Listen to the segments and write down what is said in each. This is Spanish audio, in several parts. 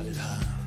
started high.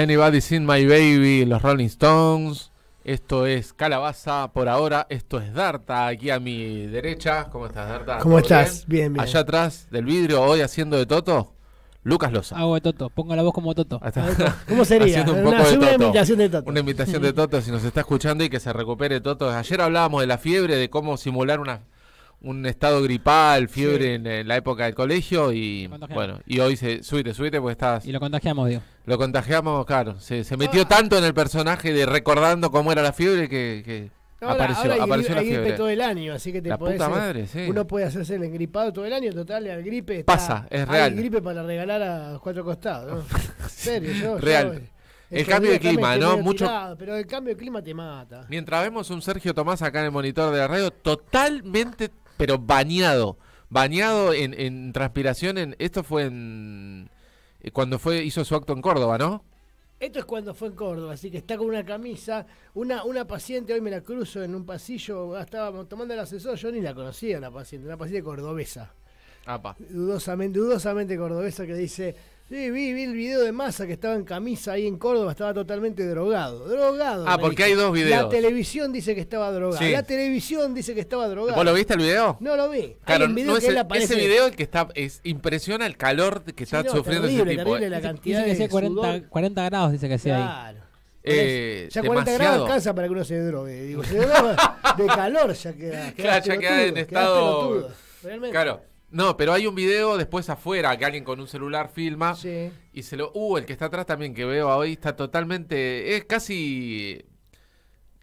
Anybody Seen My Baby, los Rolling Stones. Esto es Calabaza por ahora. Esto es Darta, aquí a mi derecha. ¿Cómo estás, Darta? ¿Cómo estás? Bien? bien? Allá atrás del vidrio, hoy haciendo de Toto, Lucas Loza. Hago de Toto, pongo la voz como Toto. ¿Cómo sería? una, invitación de Toto. Una invitación de Toto, si nos está escuchando y que se recupere Toto. Ayer hablábamos de la fiebre, de cómo simular una un estado gripal, fiebre en, la época del colegio y bueno, y hoy se subite, subite porque estás Y lo contagiamos, Dios. Lo contagiamos, claro, se, ah. metió tanto en el personaje de recordando cómo era la fiebre que, apareció, apareció la fiebre. todo el año, así que te la puta madre, sí. uno puede hacerse el engripado todo el año, total al gripe está, pasa, es real. Hay gripe para regalar a cuatro costados, serio, yo, real. el, cambio de clima, ¿no? Mucho... pero el cambio de clima te mata. Mientras vemos un Sergio Tomás acá en el monitor de la radio, totalmente pero bañado, bañado en, en transpiración. esto fue en eh, cuando fue hizo su acto en Córdoba, ¿no? Esto es cuando fue en Córdoba, así que está con una camisa. Una, una paciente, hoy me la cruzo en un pasillo, ah, estábamos tomando el asesor, yo ni la conocía, una paciente, una paciente cordobesa. Dudosamente, dudosamente cordobesa que dice, Sí, vi, vi el video de Massa que estaba en camisa ahí en Córdoba, estaba totalmente drogado. Drogado. Ah, porque hay dos videos. La televisión dice que estaba drogado. La televisión dice que estaba drogado. ¿Vos lo viste el video? No lo vi. Claro, hay un video que él ese video que está es, impresiona el calor que está sufriendo ese tipo. Terrible, eh. la cantidad dice, que de 40, grados dice que sea claro. ahí. Eh, ya 40 grados alcanza para que uno se drogue. se de calor ya queda. Claro, ya queda en estado. Realmente. Claro. No, pero hay un video después afuera que alguien con un celular filma y se lo. Uh, el que está atrás también que veo hoy está totalmente. Es casi.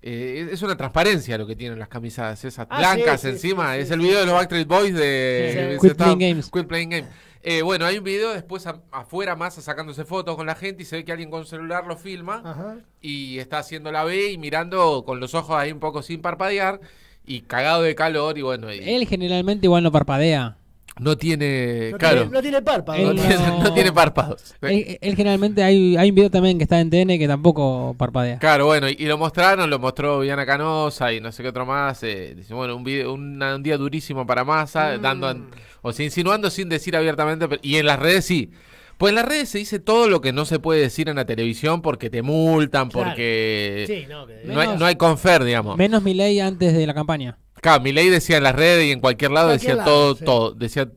Eh, es una transparencia lo que tienen las camisadas esas ah, blancas encima. es el video de los Backstreet Boys de. Quit Playing Games. Playing eh, Games. bueno, hay un video después afuera más sacándose fotos con la gente y se ve que alguien con celular lo filma y está haciendo la B y mirando con los ojos ahí un poco sin parpadear y cagado de calor y bueno. Él generalmente igual no parpadea. No tiene, claro. párpados. No, tiene, párpados. Él, generalmente hay, un video también que está en TN que tampoco parpadea. Claro, bueno, y, lo mostraron, lo mostró Viana Canosa y no sé qué otro más. Eh, dice, bueno, un, video, un, día durísimo para Massa, mm. dando, o insinuando sin decir abiertamente, y en las redes sí. Pues en las redes se dice todo lo que no se puede decir en la televisión porque te multan, porque no, hay, no hay confer, digamos. Menos mi ley antes de la campaña. Claro, Milei decía en las redes y en cualquier lado, decía todo, todo, decía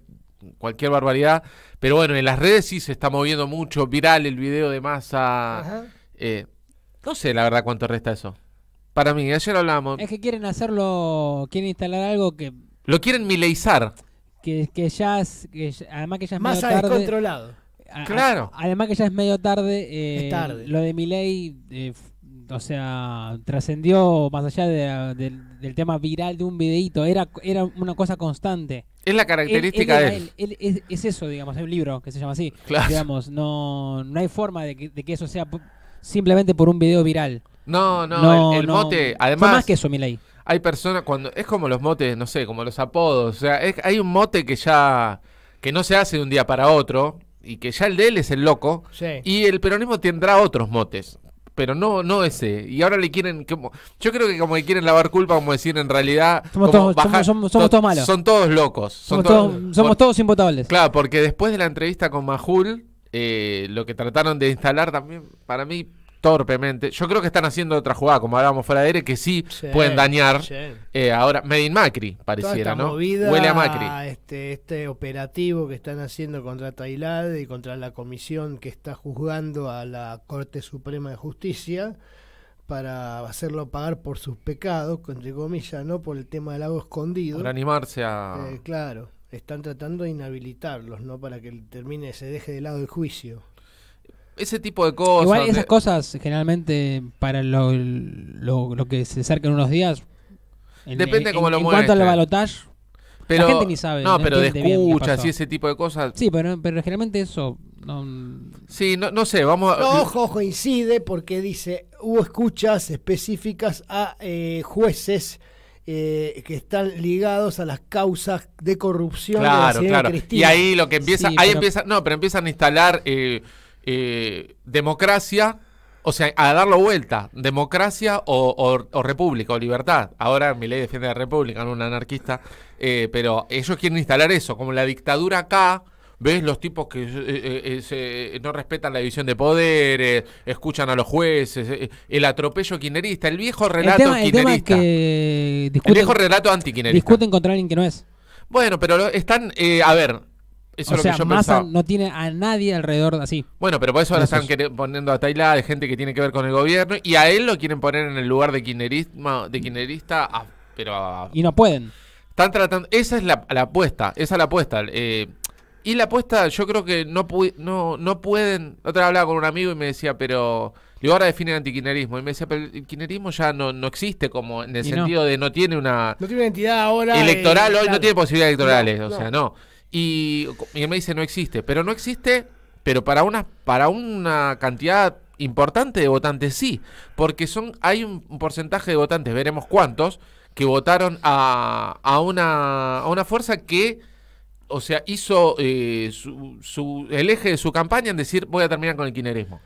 cualquier barbaridad. Pero bueno, en las redes sí se está moviendo mucho, viral el video de masa. Eh, no sé la verdad cuánto resta eso. Para mí, ayer hablábamos. Es que quieren hacerlo, quieren instalar algo que. Lo quieren mileizar. Que, que ya es, que además que ya es medio tarde. descontrolado. controlado. claro. además que ya es medio tarde. Eh, es tarde. Lo de Milei, eh, o sea, trascendió más allá del de del tema viral de un videíto, era, era una cosa constante. Es la característica de es, eso, digamos, es un libro que se llama así. Digamos, no, no hay forma de que, eso sea simplemente por un video viral. No, no, el, mote, además... que eso, Milay Hay personas cuando... Es como los motes, no sé, como los apodos. O sea, hay un mote que ya... que no se hace de un día para otro y que ya el de él es el loco, y el peronismo tendrá otros motes, pero no, no ese. Y ahora le quieren, como, yo creo que como que quieren lavar culpa, como decir en realidad, somos, todos, malos. Son todos locos. somos, todos, impotables. Claro, porque después de la entrevista con Majul, eh, lo que trataron de instalar también, para mí, torpemente. Yo creo que están haciendo otra jugada, como hablábamos fuera de aire, que sí, pueden dañar. Eh, ahora, Medin Macri, pareciera, ¿no? Huele a Macri. Este, este operativo que están haciendo contra Tailade y contra la comisión que está juzgando a la Corte Suprema de Justicia para hacerlo pagar por sus pecados, entre comillas, ¿no? Por el tema del lago escondido. Por animarse a... Eh, claro, están tratando de inhabilitarlos, ¿no? Para que termine, se deje de lado el juicio ese tipo de cosas. Igual esas cosas generalmente para lo, que se acerca en unos días. Depende como cómo lo En cuanto al pero, la gente ni sabe. No, pero de escuchas y ese tipo de cosas. Sí, pero, pero generalmente eso. Mm. Sí, no, sé, vamos a... No, ojo, ojo, incide porque dice: hubo escuchas específicas a eh, jueces. Eh, que están ligados a las causas de corrupción claro, de la claro. Y ahí lo que empieza, ahí no, pero empiezan a instalar eh, eh, democracia, o sea, a darlo vuelta, democracia o, república o libertad. Ahora mi ley defiende la república, no un anarquista, eh, pero ellos quieren instalar eso, como la dictadura acá. ¿Ves los tipos que eh, eh, no respetan la división de poderes, escuchan a los jueces, el atropello quinerista, el viejo relato quinerista? El, discuten, viejo relato antiquinerista. Discuten contra alguien que no es. Bueno, pero están, a ver, eso lo que yo no tiene a nadie alrededor así. Bueno, pero por eso ahora están poniendo a Taylor de gente que tiene que ver con el gobierno y a él lo quieren poner en el lugar de quinerista de quinerista pero Y no pueden. están tratando, esa es la, apuesta, esa es la apuesta. Eh, y la apuesta, yo creo que no no no pueden. Otra vez hablaba con un amigo y me decía, pero yo ahora definen antiquinerismo y me decía, pero el quinerismo ya no, no existe como en el sentido de no tiene una No tiene una entidad ahora. electoral eh, hoy no tiene posibilidades electorales, o sea, no. Y, me dice, no existe. Pero no existe, pero para una, para una cantidad importante de votantes sí, porque son hay un porcentaje de votantes, veremos cuántos, que votaron a, a, una, fuerza que, o sea, hizo eh, su, su, el eje de su campaña en decir voy a terminar con el quinerismo.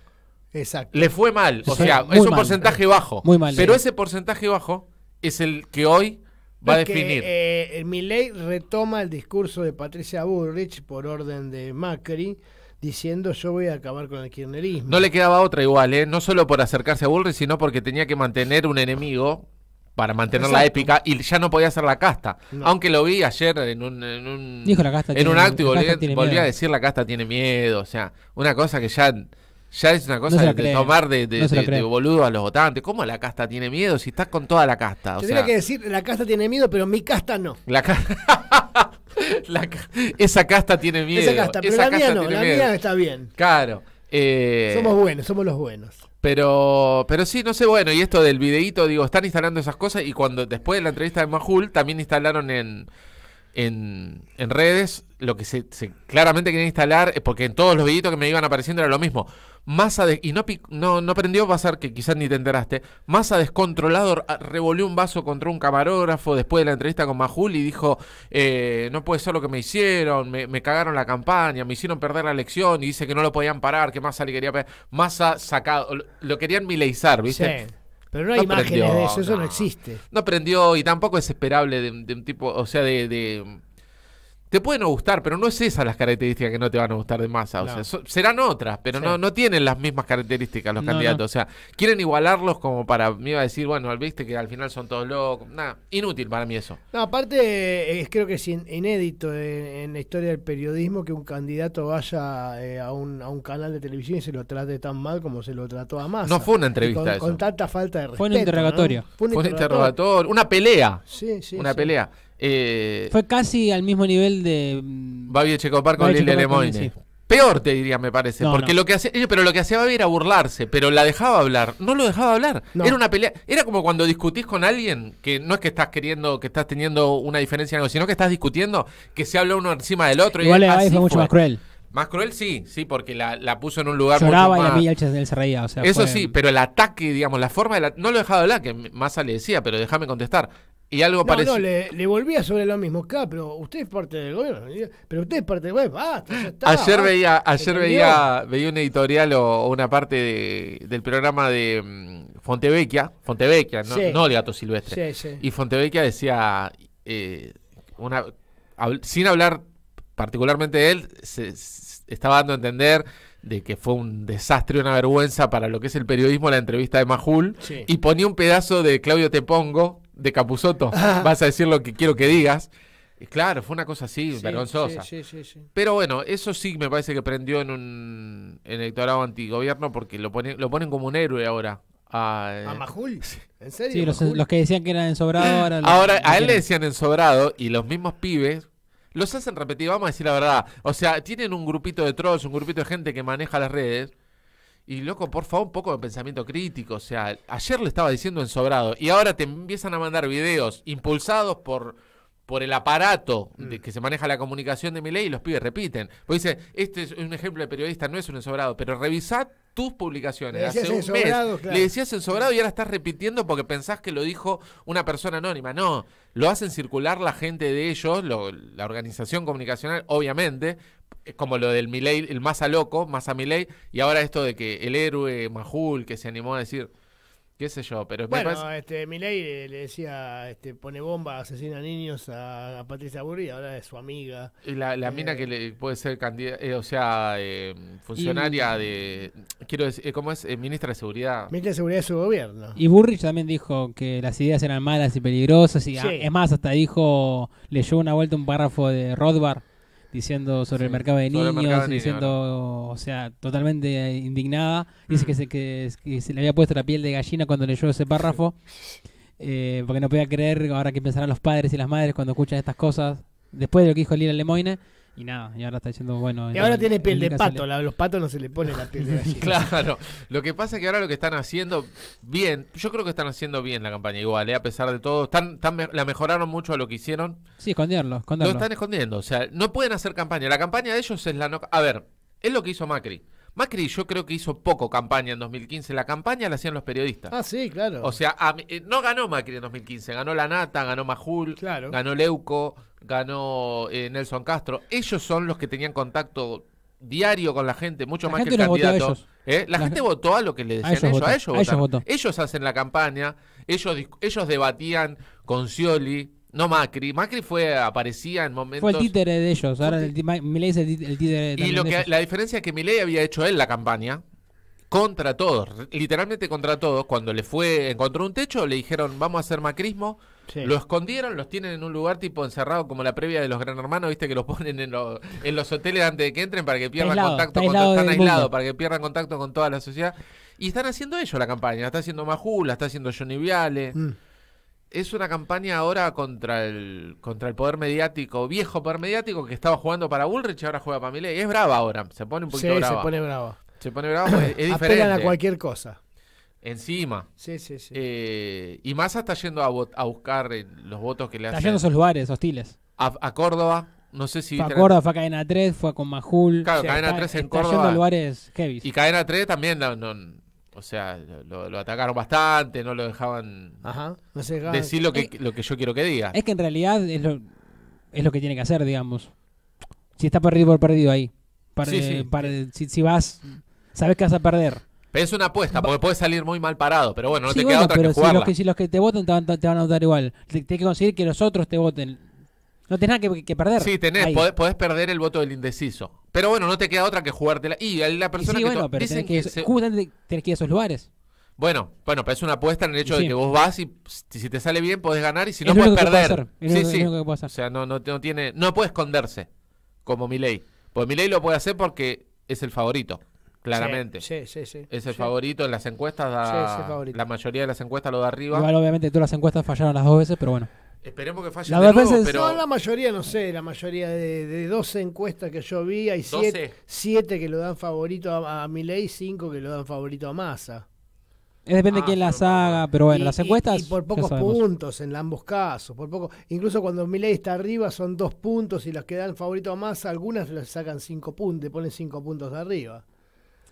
Exacto. Le fue mal, o sea, es un porcentaje bajo. Muy mal. Pero eh. ese porcentaje bajo es el que hoy va a definir. Que, eh, retoma el discurso de Patricia Bullrich por orden de Macri diciendo yo voy a acabar con el kirchnerismo. No le quedaba otra igual, ¿eh? no solo por acercarse a Bullrich, sino porque tenía que mantener un enemigo para mantener la épica y ya no podía hacer la casta. Aunque lo vi ayer en un, en en un acto y volví a decir la casta tiene miedo, o sea, una cosa que ya ya es una cosa de, tomar de, de, boludo a los votantes. ¿Cómo la casta tiene miedo si estás con toda la casta? Tendría que decir, la casta tiene miedo, pero mi casta no. Esa casta tiene miedo. Esa casta, pero la mía no, la mía está bien. Claro. Eh, somos buenos, somos los buenos. Pero, pero sí, no sé, bueno, y esto del videíto, digo, están instalando esas cosas y cuando después de la entrevista de Mahul, también instalaron en en, redes, lo que se, claramente quería instalar, porque en todos los videitos que me iban apareciendo era lo mismo. Masa y no, no, no prendió pasar, que quizás ni te enteraste. Masa descontrolado revolvió un vaso contra un camarógrafo después de la entrevista con Majul y dijo: eh, No puede ser lo que me hicieron, me, cagaron la campaña, me hicieron perder la elección. Y dice que no lo podían parar, que Massa le quería. Massa sacado, lo, querían mileizar, ¿viste? Pero no hay imágenes de eso, eso no. existe. No aprendió y tampoco es esperable de, un tipo, o sea, de te pueden gustar, pero no es esa las características que no te van a gustar de masa. sea, serán otras, pero no, no tienen las mismas características los candidatos. O sea, quieren igualarlos como para Me iba a decir, bueno, al viste que al final son todos locos. Nada, inútil para mí eso. No, aparte, creo que es inédito en, la historia del periodismo que un candidato vaya eh, a, un, a un canal de televisión y se lo trate tan mal como se lo trató a masa. No fue una entrevista. eso. con, tanta falta de respeto. Fue una interrogatoria. Fue una interrogatorio. Una pelea. Sí, sí. Una pelea. Eh, fue casi al mismo nivel de. Mm, Babi Checopar con Lili Peor te diría, me parece. porque lo que hacía. Eh, pero lo que hacía Babi era burlarse, pero la dejaba hablar. No lo dejaba hablar. Era una pelea. Era como cuando discutís con alguien, que no es que estás queriendo, que estás teniendo una diferencia en algo, sino que estás discutiendo, que se habla uno encima del otro. Igual y así fue mucho más cruel. Más cruel sí, sí, porque la, puso en un lugar Lloraba y la él se reía, Eso sí, pero el ataque, digamos, la forma de No lo dejaba hablar, que Massa le decía, pero déjame contestar. Y algo parecido. No, le, volvía sobre lo mismo. acá, pero usted es parte del gobierno. Pero usted es parte del gobierno. ayer veía, ayer veía, veía un editorial o, una parte del programa de mm, Fontevecchia. Fontevecchia, no, el gato silvestre. Y Fontevecchia decía, eh, una, sin hablar particularmente de él, se, estaba dando a entender de que fue un desastre, una vergüenza para lo que es el periodismo, la entrevista de Majul, y ponía un pedazo de Claudio Tepongo, de Capuzoto, vas a decir lo que quiero que digas. claro, fue una cosa así, vergonzosa. Pero bueno, eso sí me parece que prendió en un electorado antigobierno porque lo, ponen lo ponen como un héroe ahora. A, eh, Majul? ¿En serio? Sí, los, que decían que eran ensobrados eh, ahora. ahora a él le decían ensobrado y los mismos pibes los hacen repetir, vamos a decir la verdad. O sea, tienen un grupito de trolls, un grupito de gente que maneja las redes y loco, por favor, un poco de pensamiento crítico. O sea, ayer le estaba diciendo ensobrado. y ahora te empiezan a mandar videos impulsados por, por el aparato de mm. que se maneja la comunicación de mi ley y los pibes repiten. Pues dice, este es un ejemplo de periodista, no es un ensobrado, pero revisad tus publicaciones. Le decías Hace un ensobrado, le decías ensobrado y ahora estás repitiendo porque pensás que lo dijo una persona anónima. No, lo hacen circular la gente de ellos, la organización comunicacional, obviamente, es eh, como lo del Milei, el más a loco, más a Milei, y ahora esto de que el héroe Majul que se animó a decir qué sé yo, pero bueno, este Milei eh, le decía, este, pone bomba, asesina niños a, Patricia Burri, ahora es su amiga. Y la, la mina eh, que le puede ser candidata, o sea, em, funcionaria de, quiero decir, ¿cómo es? ministra de Seguridad. Ministra de Seguridad de su gobierno. Y Burri también dijo que las ideas eran malas y peligrosas, y es más, hasta dijo, leyó una vuelta un párrafo de Rothbard diciendo sobre el mercado de niños, diciendo, o sea, totalmente eh, indignada. Dice que, mm. se, que, se le había puesto la piel de gallina cuando leyó ese párrafo, eh, porque no podía creer ahora que pensarán los padres y las madres cuando escuchan estas cosas, después de lo que dijo Lila lemoine y nada, y ahora está diciendo, bueno. Y ahora tiene piel de pato, los patos no se le pone la piel de claro, lo que pasa es que ahora lo que están haciendo bien, yo creo que están haciendo bien la campaña igual, eh, a pesar de todo, están, la mejoraron mucho a lo que hicieron. Sí, esconderlo, esconderlo. Lo están escondiendo, o sea, no pueden hacer campaña. La campaña de ellos es la A ver, es lo que hizo Macri. Macri yo creo que hizo poco campaña en 2015. La campaña la hacían los periodistas. Ah, sí, claro. O sea, eh, no ganó Macri en 2015. Ganó La Nata, ganó Majul, ganó Leuco, ganó eh, Nelson Castro. Ellos son los que tenían contacto diario con la gente, mucho más que el candidato. ¿eh? la, gente votó a lo que le decían ellos, ellos, hacen la campaña, ellos, ellos debatían con Scioli, no Macri. Macri fue, aparecía en momentos... Fue el títere de ellos, ahora Milei es el, Y lo que, la diferencia es que Milei había hecho él la campaña, contra todos, literalmente contra todos, cuando le fue, encontró un techo, le dijeron vamos a hacer macrismo, lo escondieron, los tienen en un lugar tipo encerrado como la previa de los Gran Hermanos, viste que los ponen en, en los hoteles antes de que entren para que pierdan contacto aislado están aislados, para que pierdan contacto con toda la sociedad. Y están haciendo ellos la campaña, la está haciendo Majul, la está haciendo Johnny Viale. Mm. Es una campaña ahora contra el contra el poder mediático, viejo poder mediático que estaba jugando para Bullrich y ahora juega para Milei. Es brava ahora, se pone un poquito sí, brava. se pone brava. Se pone brava, es, a cualquier cosa. Encima. Sí, sí, sí. Eh, y más está yendo a, buscar eh, los votos que le hacen. Está yendo a esos lugares hostiles. A, Córdoba. No sé si. Fue a Córdoba, fue a Cadena 3, fue con Majul. Claro, Cadena está, 3 en está Córdoba. Yendo a lugares heavy. Y Cadena 3 también, o sea, lo, atacaron bastante, no lo dejaban, decir lo que, lo que yo quiero que diga. Es que en realidad es lo, es lo que tiene que hacer, digamos. Si está perdido por perdido ahí. si, si vas, sabes que vas a perder. Pero una apuesta, porque puede salir muy mal parado. Pero bueno, no te queda otra que si si los que te votan te van, a votar igual. Tienes que conseguir que los otros te voten. No tenés nada que, perder. Sí, tenés, podés, perder el voto del indeciso. Pero bueno, no te queda otra que jugártela. Y la persona que bueno, que, que ir a esos lugares. Bueno, bueno, pero una apuesta en el hecho de que vos vas y si te sale bien podés ganar y si no puedes perder. sí, sí. no, no, tiene, no puede esconderse como Milei. Pues Milei lo puede hacer porque es el favorito claramente. Sí, Es el favorito en las encuestas. la mayoría de las encuestas lo da arriba. Igual, obviamente, todas las encuestas fallaron las dos veces, pero bueno. Esperemos que falle la de pero... la mayoría, no sé, la mayoría de, dos encuestas que yo vi, hay siete que lo dan favorito a, a Y cinco que lo dan favorito a Massa. Depende de ah, quién las haga, pero bueno, las encuestas. por pocos puntos en ambos casos. por poco Incluso cuando Miley está arriba son dos puntos y las que dan favorito a Massa, algunas las sacan cinco puntos, ponen cinco puntos de arriba.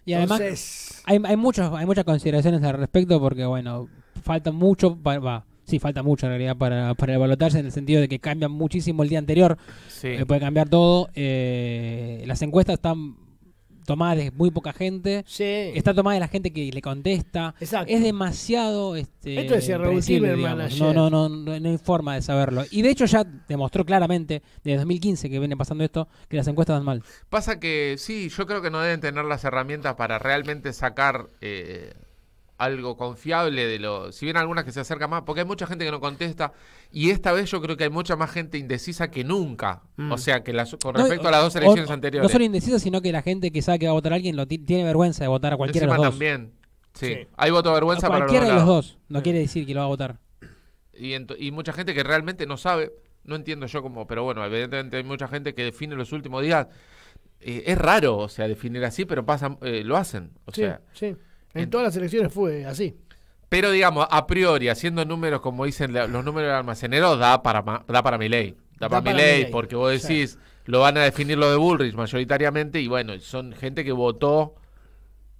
Y además hay, hay, hay muchas consideraciones al respecto porque, bueno, falta mucho para... Va, sí, falta mucho en realidad para, para el en el sentido de que cambian muchísimo el día anterior. Sí. Eh, puede cambiar todo. Eh, las encuestas están tomada de muy poca gente. Está tomada de la gente que le contesta. Es demasiado. Este, Esto es no, no, no, no, hay forma de saberlo. Y de hecho ya demostró claramente, desde 2015 que viene pasando esto, que las encuestas van mal. Pasa que sí, yo creo que no deben tener las herramientas para realmente sacar. Eh, algo confiable de lo. Si bien algunas que se acerca más, porque hay mucha gente que no contesta. Y esta vez yo creo que hay mucha más gente indecisa que nunca. Mm. O sea, que las, con respecto a las dos elecciones anteriores. No solo indecisa, sino que la gente que sabe que va a votar a alguien lo tiene vergüenza de votar a cualquiera de los también. Sí. Hay voto de vergüenza a cualquiera de los dos. No quiere decir que lo va a votar. Y, mucha gente que realmente no sabe. No entiendo yo cómo. Pero bueno, evidentemente hay mucha gente que define los últimos días. Eh, es raro, o sea, definir así, pero pasa, eh, lo hacen. O sí, sea, sí. En, todas las elecciones fue así. Pero digamos, a priori, haciendo números como dicen los números del almacenero, da para, da para mi ley. Da, para, mi ley, porque vos decís, lo van a definir lo de Bullrich mayoritariamente, y bueno, son gente que votó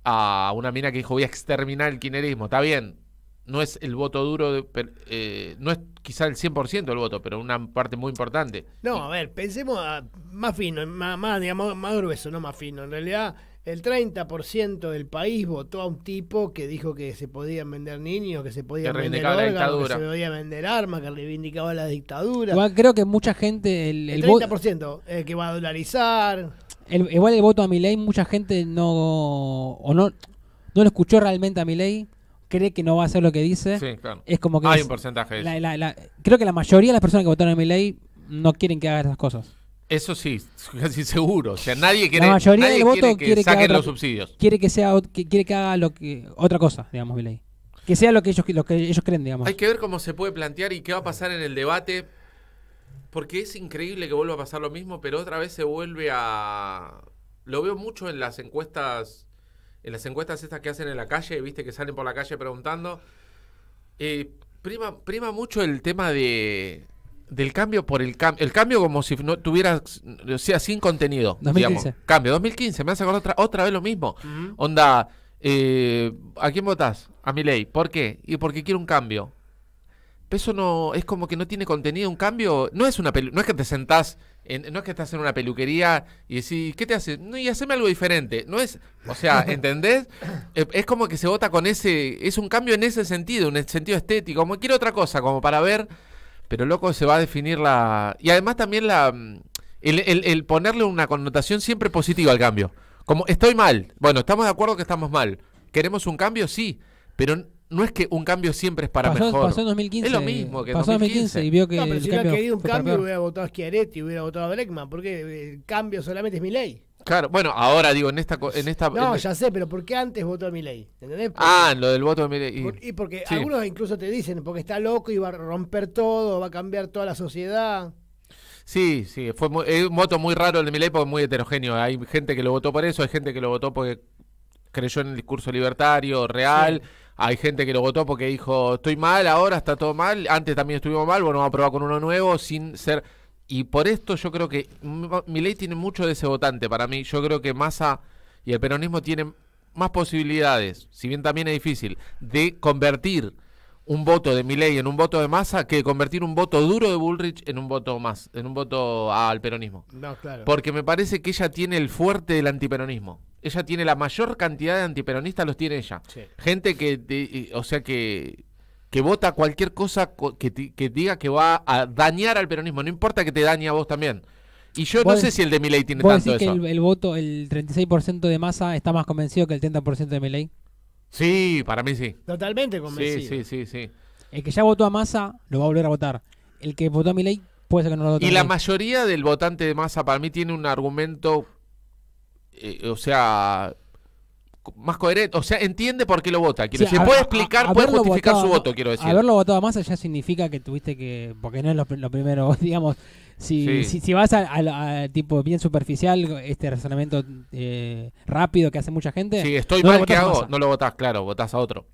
a una mina que dijo voy a exterminar el kinerismo. Está bien, no es el voto duro, eh, no es quizá el 100% el voto, pero una parte muy importante. No, a ver, pensemos ah, más fino, más, más, digamos, más grueso, no más fino. En realidad el 30% del país votó a un tipo que dijo que se podían vender niños, que se podían vender órganos, se podía vender armas, que reivindicaba la dictadura. Igual creo que mucha gente... El, el, 30% eh, que va a dolarizar. igual el voto a mi ley, mucha gente no... o no no lo escuchó realmente a mi ley cree que no va a hacer lo que dice. Sí, claro. Es como que... Hay un porcentaje. La, la, creo que la mayoría de las personas que votaron a mi ley no quieren que haga esas cosas. Eso sí, casi seguro. O sea, nadie quiere, que, saquen los subsidios. Quiere que sea que quiere que haga lo que, otra cosa, digamos, Milei. Que sea lo que ellos lo que ellos creen, digamos. Hay que ver cómo se puede plantear y qué va a pasar en el debate, porque es increíble que vuelva a pasar lo mismo, pero otra vez se vuelve a lo veo mucho en las encuestas en las encuestas estas que hacen en la calle, viste que salen por la calle preguntando. Eh, prima prima mucho el tema de del cambio por el cambio. El cambio como si no tuviera, o sea, sin contenido. 2015. Digamos. Cambio, 2015, me hace acordar otra, otra vez lo mismo. Onda, eh, ¿a quién votás? A mi ley. ¿Por qué? Y porque quiero un cambio. Eso no, es como que no tiene contenido, un cambio. No es una no es que te sentás, no es que estás en una peluquería y decís, ¿qué te hace No, y haceme algo diferente. No es, o sea, ¿entendés? es, como que se vota con ese, es un cambio en ese sentido, en el sentido estético, como quiero otra cosa, como para ver pero loco, se va a definir la. Y además también la. Mm, el, el ponerle una connotación siempre positiva al cambio. Como estoy mal. Bueno, estamos de acuerdo que estamos mal. ¿Queremos un cambio? Sí. Pero no es que un cambio siempre es para pasó, mejor. Pasó en 2015. Es lo mismo que pasó en 2015. y vio que. si hubiera querido un cambio, hubiera votado a Schiaretti, hubiera votado a Breckman, porque eh, el cambio solamente es mi ley. Claro, bueno, ahora digo, en esta. En esta no, ya sé, pero ¿por qué antes votó a ley ¿Entendés? ah, lo del voto de mi Y, y porque algunos incluso te dicen, porque está loco y va a romper todo, va a cambiar toda la sociedad. Sí, sí, fue es un voto muy raro el de mi ley porque es muy heterogéneo. Hay gente que lo votó por eso, hay gente que lo votó porque creyó en el discurso libertario, real. Hay gente que lo votó porque dijo, estoy mal, ahora está todo mal, antes también estuvimos mal, bueno, vamos a probar con uno nuevo sin ser... Y por esto yo creo que Milei tiene mucho de ese votante para mí. Yo creo que Massa y el peronismo tienen más posibilidades, si bien también es difícil, de convertir un voto de Milei en un voto de Massa que convertir un voto duro de Bullrich en un voto más, en un voto al peronismo. Porque me parece que ella tiene el fuerte del antiperonismo ella tiene la mayor cantidad de antiperonistas, los tiene ella. Gente que, eh, o sea, que, que vota cualquier cosa que, que, diga que va a dañar al peronismo, no importa que te dañe a vos también. Y yo no sé si el de Milei tiene tanto eso que el, voto, el 36% de masa está más convencido que el 30% de Milei? Sí, para mí sí. Totalmente convencido. Sí, sí, sí, El que ya votó a masa lo va a volver a votar. El que votó a Milei puede ser que no lo vote. Y la mayoría del votante de masa para mí tiene un argumento eh, o sea, más coherente, o sea, entiende por qué lo vota. si puede explicar, puede justificar su voto, quiero decir. Haberlo votado más allá significa que tuviste que, porque no es lo, primero, digamos, si, si, vas al tipo bien superficial, este razonamiento eh, rápido que hace mucha gente. Si estoy mal, ¿qué hago? No lo votás, claro, votás a otro.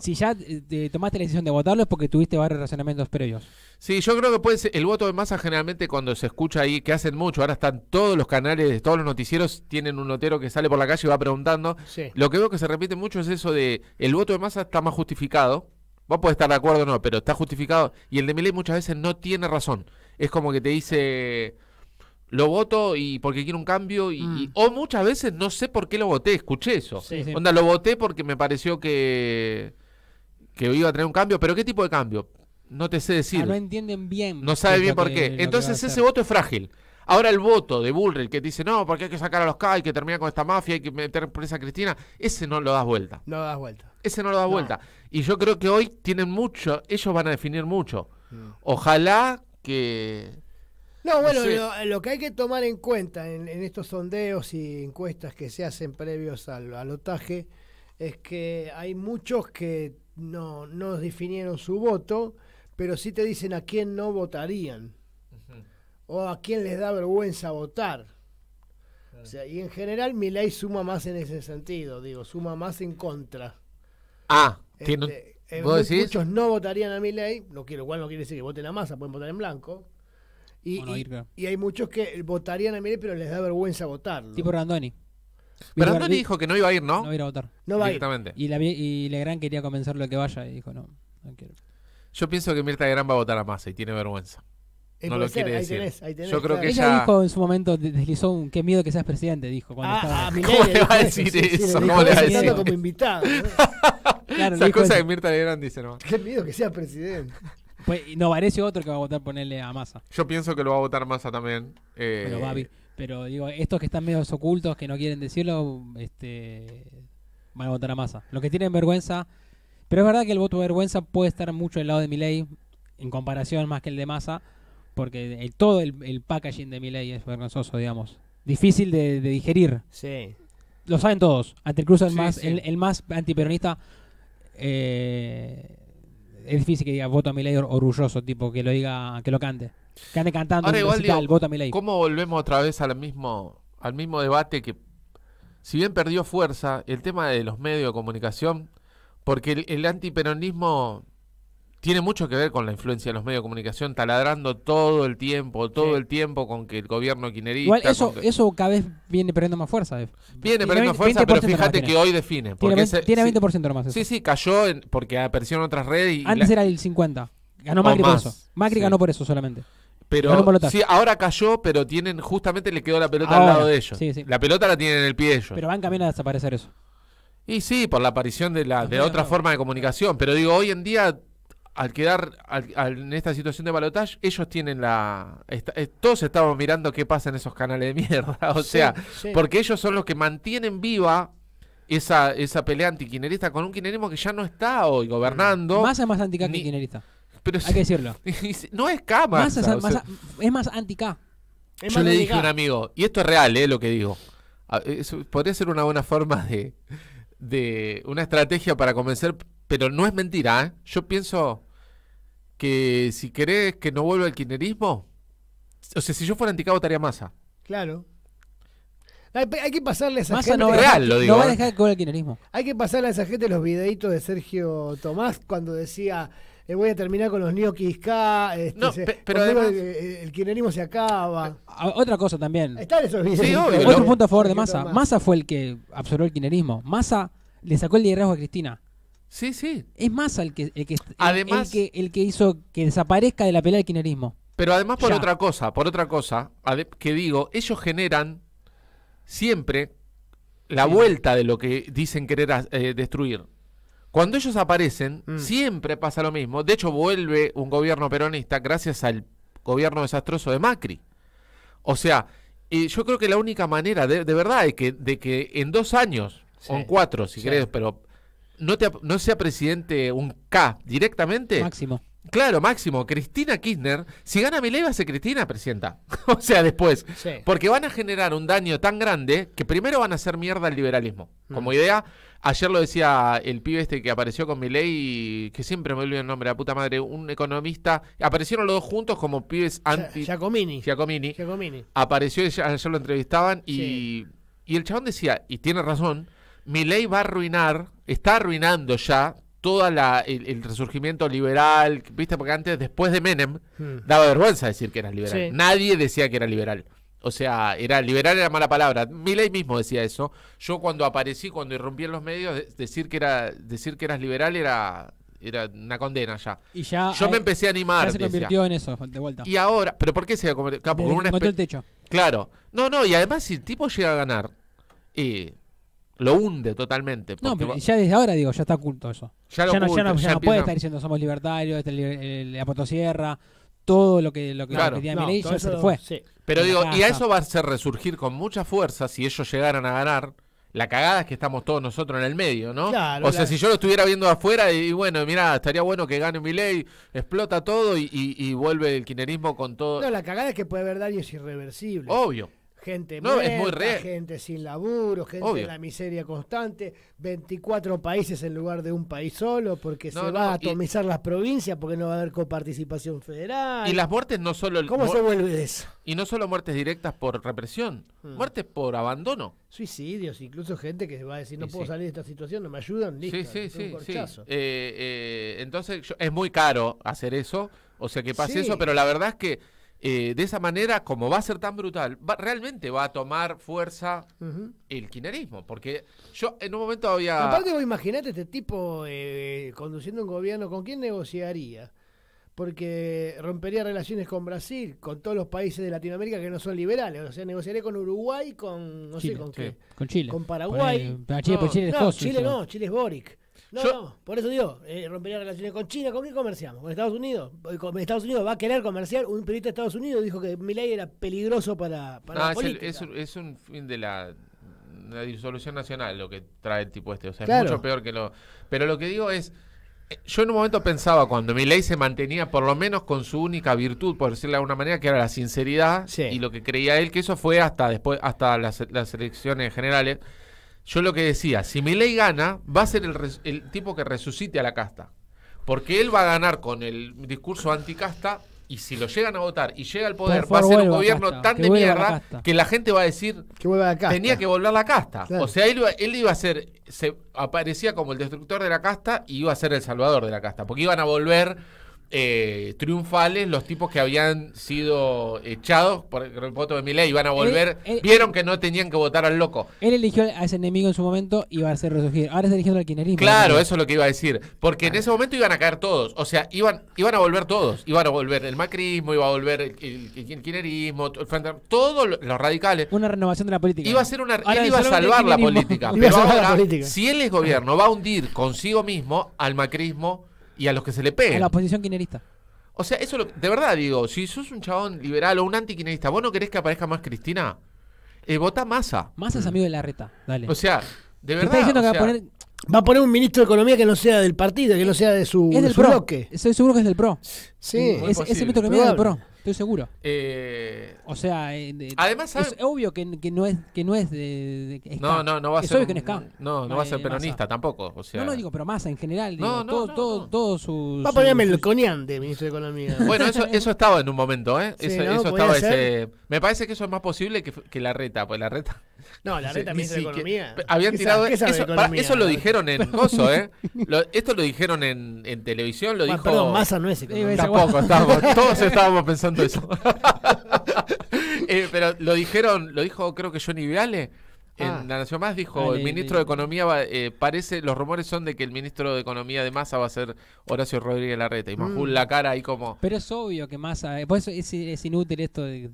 Si ya eh, tomaste la decisión de votarlo es porque tuviste varios razonamientos previos. Sí, yo creo que puede ser, el voto de masa generalmente cuando se escucha ahí, que hacen mucho, ahora están todos los canales, todos los noticieros tienen un notero que sale por la calle y va preguntando. Lo que veo que se repite mucho es eso de el voto de masa está más justificado. Vos podés estar de acuerdo o no, pero está justificado. Y el de Milei muchas veces no tiene razón. Es como que te dice lo voto y porque quiero un cambio y, mm. o muchas veces no sé por qué lo voté, escuché eso. Onda, lo voté porque me pareció que que iba a tener un cambio, pero ¿qué tipo de cambio? No te sé decir. Ah, no entienden bien. No sabe bien por qué. Entonces ese voto es frágil. Ahora el voto de Bullrich que dice, no, porque hay que sacar a los K, hay que termina con esta mafia, hay que meter presa a Cristina, ese no lo das vuelta. No lo das vuelta. Ese no lo das vuelta. Y yo creo que hoy tienen mucho, ellos van a definir mucho. Mm. Ojalá que no, bueno, lo, que hay que tomar en cuenta en, estos sondeos y encuestas que se hacen previos al, otaje es que hay muchos que no, no definieron su voto, pero sí te dicen a quién no votarían o a quién les da vergüenza votar. o sea, y en general mi ley suma más en ese sentido, digo, suma más en contra. Ah, este, eh, muchos no votarían a mi ley, no lo no quiere decir que voten a masa, pueden votar en blanco. Y, hay muchos que votarían a Milei, pero les da vergüenza votarlo. Tipo Randoni. Pero Randoni dijo que no iba a ir, ¿no? No iba a votar. No va A ir. Y, la, y Legrand quería convencerlo de que vaya y dijo, no, no quiero. Yo pienso que Mirta Legrand va a votar a Massa y tiene vergüenza. Eh, no lo quiere decir. Yo creo que ella... dijo en su momento, deslizó un qué miedo que seas presidente, dijo. Cuando ah, estaba... ah, ¿Cómo le va a decir eso? ¿Cómo le va a decir? como invitado. claro, esas que Mirta Legrand dice, ¿no? Qué miedo que sea presidente. Pues, no, parece otro que va a votar ponerle a Massa. Yo pienso que lo va a votar Massa también. Eh, pero, digo, estos que están medio ocultos, que no quieren decirlo, este, van a votar a Massa. Los que tienen vergüenza. Pero es verdad que el voto de vergüenza puede estar mucho del lado de Milei, en comparación más que el de Massa, porque todo el, packaging de Milei es vergonzoso, digamos. Difícil de, digerir. Sí. Lo saben todos. Ante el el, más, El, más antiperonista. Eh, es difícil que diga voto a mi ley orgulloso, tipo que lo diga, que lo cante. Que ande cantando Ahora, igual voto a mi ley. ¿Cómo volvemos otra vez al mismo, al mismo debate que, si bien perdió fuerza, el tema de los medios de comunicación, porque el antiperonismo tiene mucho que ver con la influencia de los medios de comunicación, taladrando todo el tiempo, todo el tiempo con que el gobierno quinerista... Igual eso, eso cada vez viene perdiendo más fuerza. Viene perdiendo más fuerza, pero fíjate que hoy define. tiene, 20, tiene sí, nomás. Eso. Sí, sí, cayó en, porque aparecieron otras redes Antes era el 50. Ganó Macri por eso. Macri ganó por eso solamente. Pero sí, ahora cayó, pero tienen justamente le quedó la pelota al lado de ellos. La pelota la tienen en el pie de ellos. Pero van camino a desaparecer eso. Y sí, por la aparición de la de otra forma de comunicación, pero digo, hoy en día al quedar en esta situación de balotaje, ellos tienen la. Eh, todos estamos mirando qué pasa en esos canales de mierda. O sea, porque ellos son los que mantienen viva esa, esa pelea antiquinerista con un quinerismo que ya no está hoy gobernando. Más es más anti Pero Hay que decirlo. no es K, Más es, más anti-K. Yo le dije a un amigo, y esto es real, eh, lo que digo. Ah, podría ser una buena forma de, de una estrategia para convencer pero no es mentira, ¿eh? Yo pienso que si querés que no vuelva el kirchnerismo, o sea, si yo fuera anticabo estaría Massa. Claro. Hay, que pasarle a esa gente. No, no va a ¿eh? dejar que vuelva el kirchnerismo. Hay que pasarle a esa gente los videitos de Sergio Tomás cuando decía eh, voy a terminar con los neoquis K. Este, no, pero el, quinerismo kirchnerismo se acaba. Otra cosa también. Están esos videos. Otro punto a favor de Massa. Massa fue el que absorbió el kirchnerismo. Massa le sacó el liderazgo a Cristina. Sí, sí. Es más el que, el que, además, el, que, el que hizo que desaparezca de la pelea del kirchnerismo. Pero además por otra cosa, por otra cosa, que digo, ellos generan siempre la vuelta de lo que dicen querer eh, destruir. Cuando ellos aparecen, mm. siempre pasa lo mismo. De hecho, vuelve un gobierno peronista gracias al gobierno desastroso de Macri. O sea, yo creo que la única manera, de, verdad, es que, de que en dos años, o en cuatro, si querés, pero no, sea presidente un K directamente. Máximo. Claro, máximo. Cristina Kirchner, si gana Milei va a ser Cristina presidenta. o sea, después. Porque van a generar un daño tan grande que primero van a hacer mierda al liberalismo. Mm. Como idea, ayer lo decía el pibe este que apareció con Milei, que siempre me olvido el nombre, la puta madre, un economista. Aparecieron los dos juntos como pibes anti... Giacomini. Giacomini. Giacomini. Apareció, ayer lo entrevistaban y, y el chabón decía, y tiene razón, Milei va a arruinar está arruinando ya todo el, resurgimiento liberal, ¿viste? Porque antes, después de Menem, hmm. daba vergüenza decir que eras liberal. Nadie decía que era liberal. O sea, era liberal era mala palabra. Milei mismo decía eso. Yo cuando aparecí, cuando irrumpí en los medios, decir que era decir que eras liberal era era una condena ya. Yo me empecé a animar. se convirtió en eso, de vuelta. Y ahora, pero ¿por qué se convirtió? Claro, el techo. Claro. No, no, y además si el tipo llega a ganar, eh, lo hunde totalmente. No, pero ya desde ahora digo, ya está oculto eso. Ya, no, puede estar diciendo somos libertarios, este, la potosierra, todo lo que, lo que claro. Milei ya se fue. Pero digo, y a eso va a ser resurgir con mucha fuerza si ellos llegaran a ganar. La cagada es que estamos todos nosotros en el medio, ¿no? o sea, si yo lo estuviera viendo afuera y, bueno, mira, estaría bueno que gane mi ley, explota todo y, y, vuelve el kinerismo con todo. No, la cagada es que puede haber es irreversible. Obvio gente no, es muy gente sin laburo, gente en la miseria constante, 24 países en lugar de un país solo, porque se va a atomizar las provincias, porque no va a haber coparticipación federal. Y las muertes no solo... ¿Cómo se vuelve eso? Y no solo muertes directas por represión, hmm. muertes por abandono. Suicidios, incluso gente que va a decir, no puedo salir de esta situación, no me ayudan, listo. Sí, sí, un sí. Eh, eh, entonces es muy caro hacer eso, o sea que pase eso, pero la verdad es que eh, de esa manera, como va a ser tan brutal, realmente va a tomar fuerza el kirchnerismo. Porque yo en un momento había. Aparte, vos imaginate este tipo eh, conduciendo un gobierno, ¿con quién negociaría? Porque rompería relaciones con Brasil, con todos los países de Latinoamérica que no son liberales. O sea, negociaría con Uruguay, con. No sé con qué. Con Chile. Con Paraguay. Ah, Chile, pues Chile no, Chile es Boric. No, por eso digo, eh, rompería relaciones con China, ¿con qué comerciamos? ¿Con Estados Unidos? Con Estados Unidos va a querer comerciar, un periodista de Estados Unidos dijo que ley era peligroso para, para la es, política. es, un fin de la disolución nacional lo que trae el tipo este. O sea, es mucho peor que lo. Pero lo que digo es. Eh, yo en un momento pensaba cuando mi ley se mantenía por lo menos con su única virtud, por decirlo de alguna manera, que era la sinceridad y lo que creía él, que eso fue hasta después, hasta las elecciones generales, yo lo que decía, si Milei gana, va a ser el, tipo que resucite a la casta. Porque él va a ganar con el discurso anticasta y si lo llegan a votar y llega al poder, va a ser un gobierno tan de mierda que la gente va a decir que tenía que volver la casta. O sea, él, iba a ser, se aparecía como el destructor de la casta y iba a ser el salvador de la casta. Porque iban a volver eh, triunfales los tipos que habían sido echados por el voto de Milei iban a volver. vieron que no tenían que votar al loco. Él eligió a ese enemigo en su momento y va a ser resurgir. Ahora está eligiendo al kirchnerismo. Claro, eso es lo que iba a decir. Porque en ese momento iban a caer todos. O sea, iban, iban a volver todos. Iban a volver el macrismo, iba a volver el, quinerismo, todos los radicales. Una renovación de la política. Iba a ser una, él iba a salvar la política. Pero ahora, la política. si él es gobierno, va a hundir consigo mismo al macrismo y a los que se le peguen. A la oposición quinerista. O sea, eso de verdad digo, si sos un chabón liberal o un antiquinerista, ¿vos no querés que aparezca más Cristina? Eh, vota Massa. Massa es amigo de la reta, dale. O sea, de verdad. diciendo va, a poner... un ministro de Economía que no sea del partido, que no sea de su, es del bloque. seguro que es del PRO. Sí. Es, el ministro de Economía del PRO. Estoy seguro. Eh, o sea, eh, es obvio que, no es que no es de, No, no, no va a ser obvio que no, es no, no va a eh, ser peronista tampoco, No, no digo, pero masa en general, digo, no, no, todo, no, todo, su Va a ponerme el coniante, ministro de Economía. Bueno, eso eso estaba en un momento, ¿eh? eso, estaba ese, me parece que eso es más posible que, que la reta, pues la reta. No, la reta ministro de Economía. habían tirado eso, eso lo dijeron en coso, ¿eh? esto lo dijeron en, en televisión, lo dijo Perdón, no es Tampoco, todos estábamos pensando Eh, pero lo dijeron, lo dijo creo que Johnny Viale. En ah. La Nación Más dijo, el ministro de Economía eh, parece, los rumores son de que el ministro de Economía de Massa va a ser Horacio Rodríguez Larreta. Y Majul mm. la cara ahí como... Pero es obvio que Massa, eh, por eso es, inútil esto de,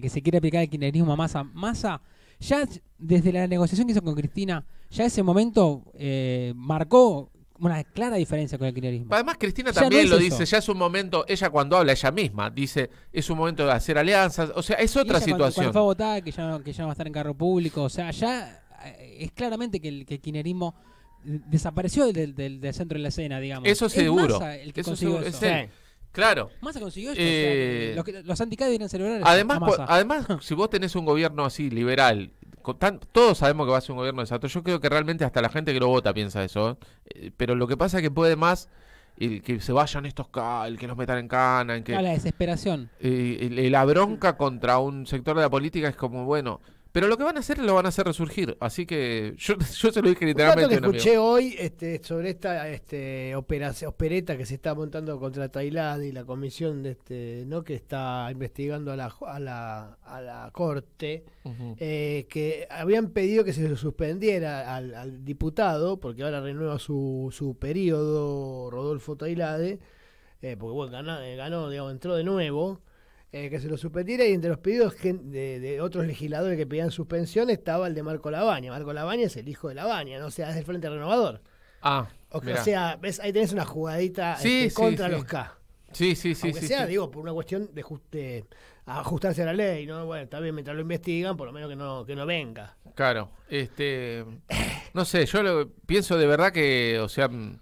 que se quiere aplicar el kirchnerismo a Massa. Massa, ya desde la negociación que hizo con Cristina, ya ese momento eh, marcó una clara diferencia con el kirchnerismo. Además, Cristina también lo dice, ya es un momento, ella cuando habla ella misma, dice, es un momento de hacer alianzas, o sea, es otra situación. a que ya, no va a estar en carro público, o sea, ya eh, es claramente que el, que desapareció del, centro de la escena, digamos. Eso seguro. Es el eh, que consiguió eso. Claro. consiguió los, los vienen a celebrar. Además, además si vos tenés un gobierno así, liberal, todos sabemos que va a ser un gobierno exacto Yo creo que realmente hasta la gente que lo vota piensa eso. ¿eh? Eh, pero lo que pasa es que puede más el que se vayan estos, el que los metan en cana. que, la desesperación. la bronca contra un sector de la política es como, bueno, pero lo que van a hacer lo van a hacer resurgir. Así que yo, yo se lo dije literalmente. que escuché hoy este, sobre esta este, opereta que se está montando contra Taylade y la comisión de este, ¿no? que está investigando a la, a la, corte, eh, que habían pedido que se suspendiera al, diputado, porque ahora renueva su, su periodo Rodolfo Tailade, eh, porque bueno, eh, ganó, ganó entró de nuevo eh, que se lo suspendiera y entre los pedidos de, otros legisladores que pedían suspensión estaba el de Marco Labaña. Marco Labaña es el hijo de Labaña, ¿no? o sea, es del Frente Renovador. Ah. O, sea, ves, ahí tenés una jugadita este, contra los K. Sí, sí, sí. Aunque sea, digo, por una cuestión de, ajustarse a la ley, ¿no? Bueno, está bien, mientras lo investigan, por lo menos que no, que no venga. Claro, este. No sé, yo lo, pienso de verdad que, o sea. Mm,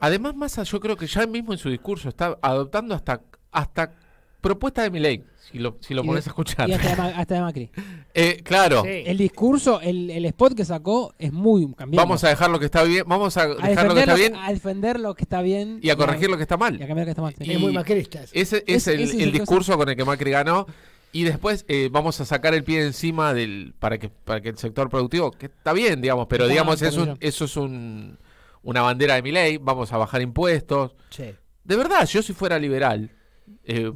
además, Massa, yo creo que ya mismo en su discurso está adoptando hasta, hasta propuesta de mi si lo, si lo podés escuchar. Y hasta de, Macri. Eh, claro. El discurso, el, el, spot que sacó es muy Vamos a dejar lo que está bien, vamos a, dejar lo que está bien. A defender lo que está bien. Y a corregir lo que está mal. Y a cambiar lo que está mal. Es muy macrista. Ese, es, el, discurso con el que Macri ganó. Y después eh, vamos a sacar el pie encima del para que para que el sector productivo, que está bien, digamos, pero digamos, eso es una bandera de mi ley, vamos a bajar impuestos. De verdad, yo si fuera liberal, eh,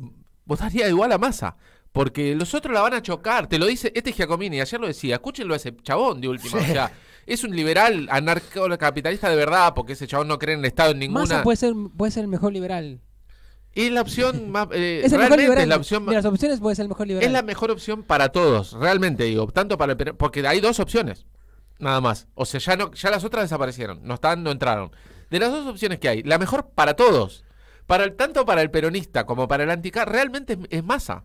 votaría igual a masa Porque los otros la van a chocar. Te lo dice, este Giacomini, ayer lo decía, escúchenlo a ese chabón de última. O sea, es un liberal anarcocapitalista de verdad, porque ese chabón no cree en el Estado en ninguna. Massa puede ser, puede ser el mejor liberal. Es la opción más. Eh, realmente la opción de las opciones puede ser el mejor liberal. Es la mejor opción para todos, realmente digo. Tanto para el, Porque hay dos opciones, nada más. O sea, ya, no, ya las otras desaparecieron, no, están, no entraron. De las dos opciones que hay, la mejor para todos para el, tanto para el peronista como para el anticar, realmente es, masa.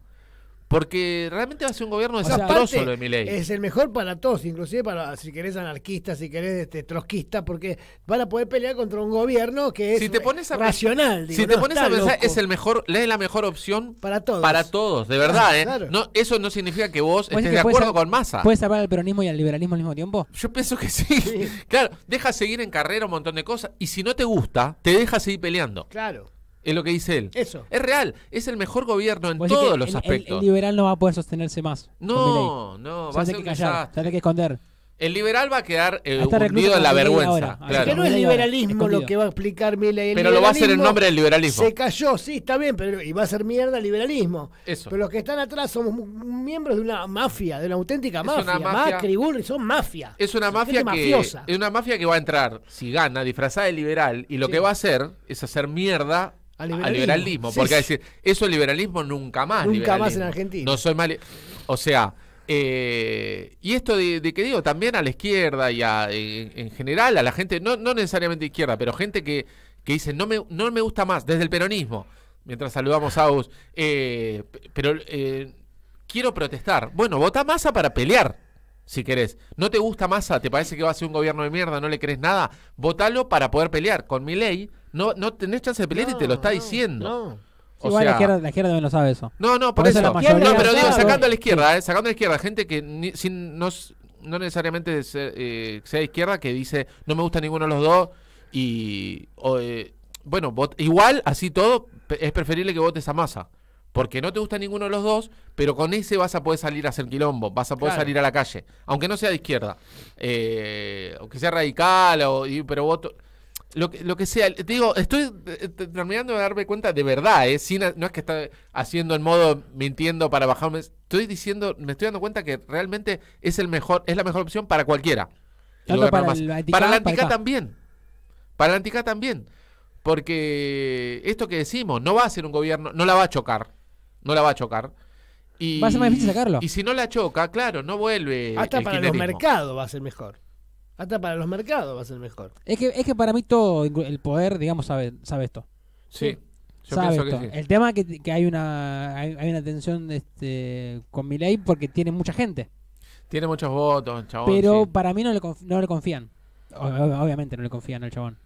Porque realmente va a ser un gobierno desastroso lo de Milei. Es el mejor para todos, inclusive para si querés anarquista si querés este, trotskista, porque van a poder pelear contra un gobierno que es racional. si te pones a pensar, es el mejor, es la mejor opción para todos. Para todos, de verdad, ah, ¿eh? No, eso no significa que vos estés de acuerdo con masa ¿Puedes salvar al peronismo y el liberalismo al mismo tiempo? Yo pienso que sí. claro, deja seguir en carrera un montón de cosas y si no te gusta, te deja seguir peleando. Claro. Es lo que dice él. Eso. Es real. Es el mejor gobierno en todos los aspectos. El, liberal no va a poder sostenerse más. No, no. Va a tener que callar. que esconder. El liberal va a quedar eh, hundido en la vergüenza. Claro. Que no es liberalismo lo que va a explicar ley Pero lo va a hacer en nombre del liberalismo. Se cayó, sí, está bien, pero y va a ser mierda el liberalismo. Eso. Pero los que están atrás somos miembros de una mafia, de una auténtica es Una mafia. Macri, Burri, son mafia. Es una mafia que es una mafia que va a entrar si gana disfrazada de liberal y lo que va a hacer es hacer mierda al liberalismo. porque decir, eso es liberalismo nunca más. Nunca más en Argentina. No soy mal. O sea, eh, y esto de, que digo, también a la izquierda y a, en, general, a la gente, no, no necesariamente izquierda, pero gente que, que dice, no me, no me gusta más, desde el peronismo, mientras saludamos a Agus, eh, pero eh, quiero protestar. Bueno, vota masa para pelear, si querés. ¿No te gusta masa? ¿Te parece que va a ser un gobierno de mierda? ¿No le crees nada? Votalo para poder pelear. Con mi ley no, no tenés chance de pelear y te lo está diciendo. Igual la, izquierda, la izquierda no sabe eso. No, no, por, eso. no, pero digo, sacando a la izquierda, eh, sacando a la izquierda, gente que sin, no, necesariamente eh, eh, sea, de izquierda, que dice no me gusta ninguno de los dos y. bueno, igual, así todo, es preferible que votes a masa. Porque no te gusta ninguno de los dos, pero con ese vas a poder salir a hacer quilombo, vas a poder salir a la calle. Aunque no sea de izquierda. aunque sea radical, o, pero voto lo que, lo que sea. Te digo, estoy eh, eh, terminando de darme cuenta de verdad, eh, no es que esté haciendo el modo mintiendo para bajarme. Estoy diciendo, me estoy dando cuenta que realmente es el mejor, es la mejor opción para cualquiera. para, la Antica también. Para la Antica también. Porque esto que decimos, no va a ser un gobierno, no la va a chocar. No la va a chocar. Y, va a ser más difícil sacarlo. Y si no la choca, claro, no vuelve. Hasta el para los mercados va a ser mejor. Hasta para los mercados va a ser mejor. Es que, es que para mí todo el poder, digamos, sabe, sabe esto. Sí. Yo sabe Que sí. El tema es que, hay una hay, una tensión este, con ley porque tiene mucha gente. Tiene muchos votos, chabón. Pero para mí no le, no le confían. obviamente no le confían al chabón.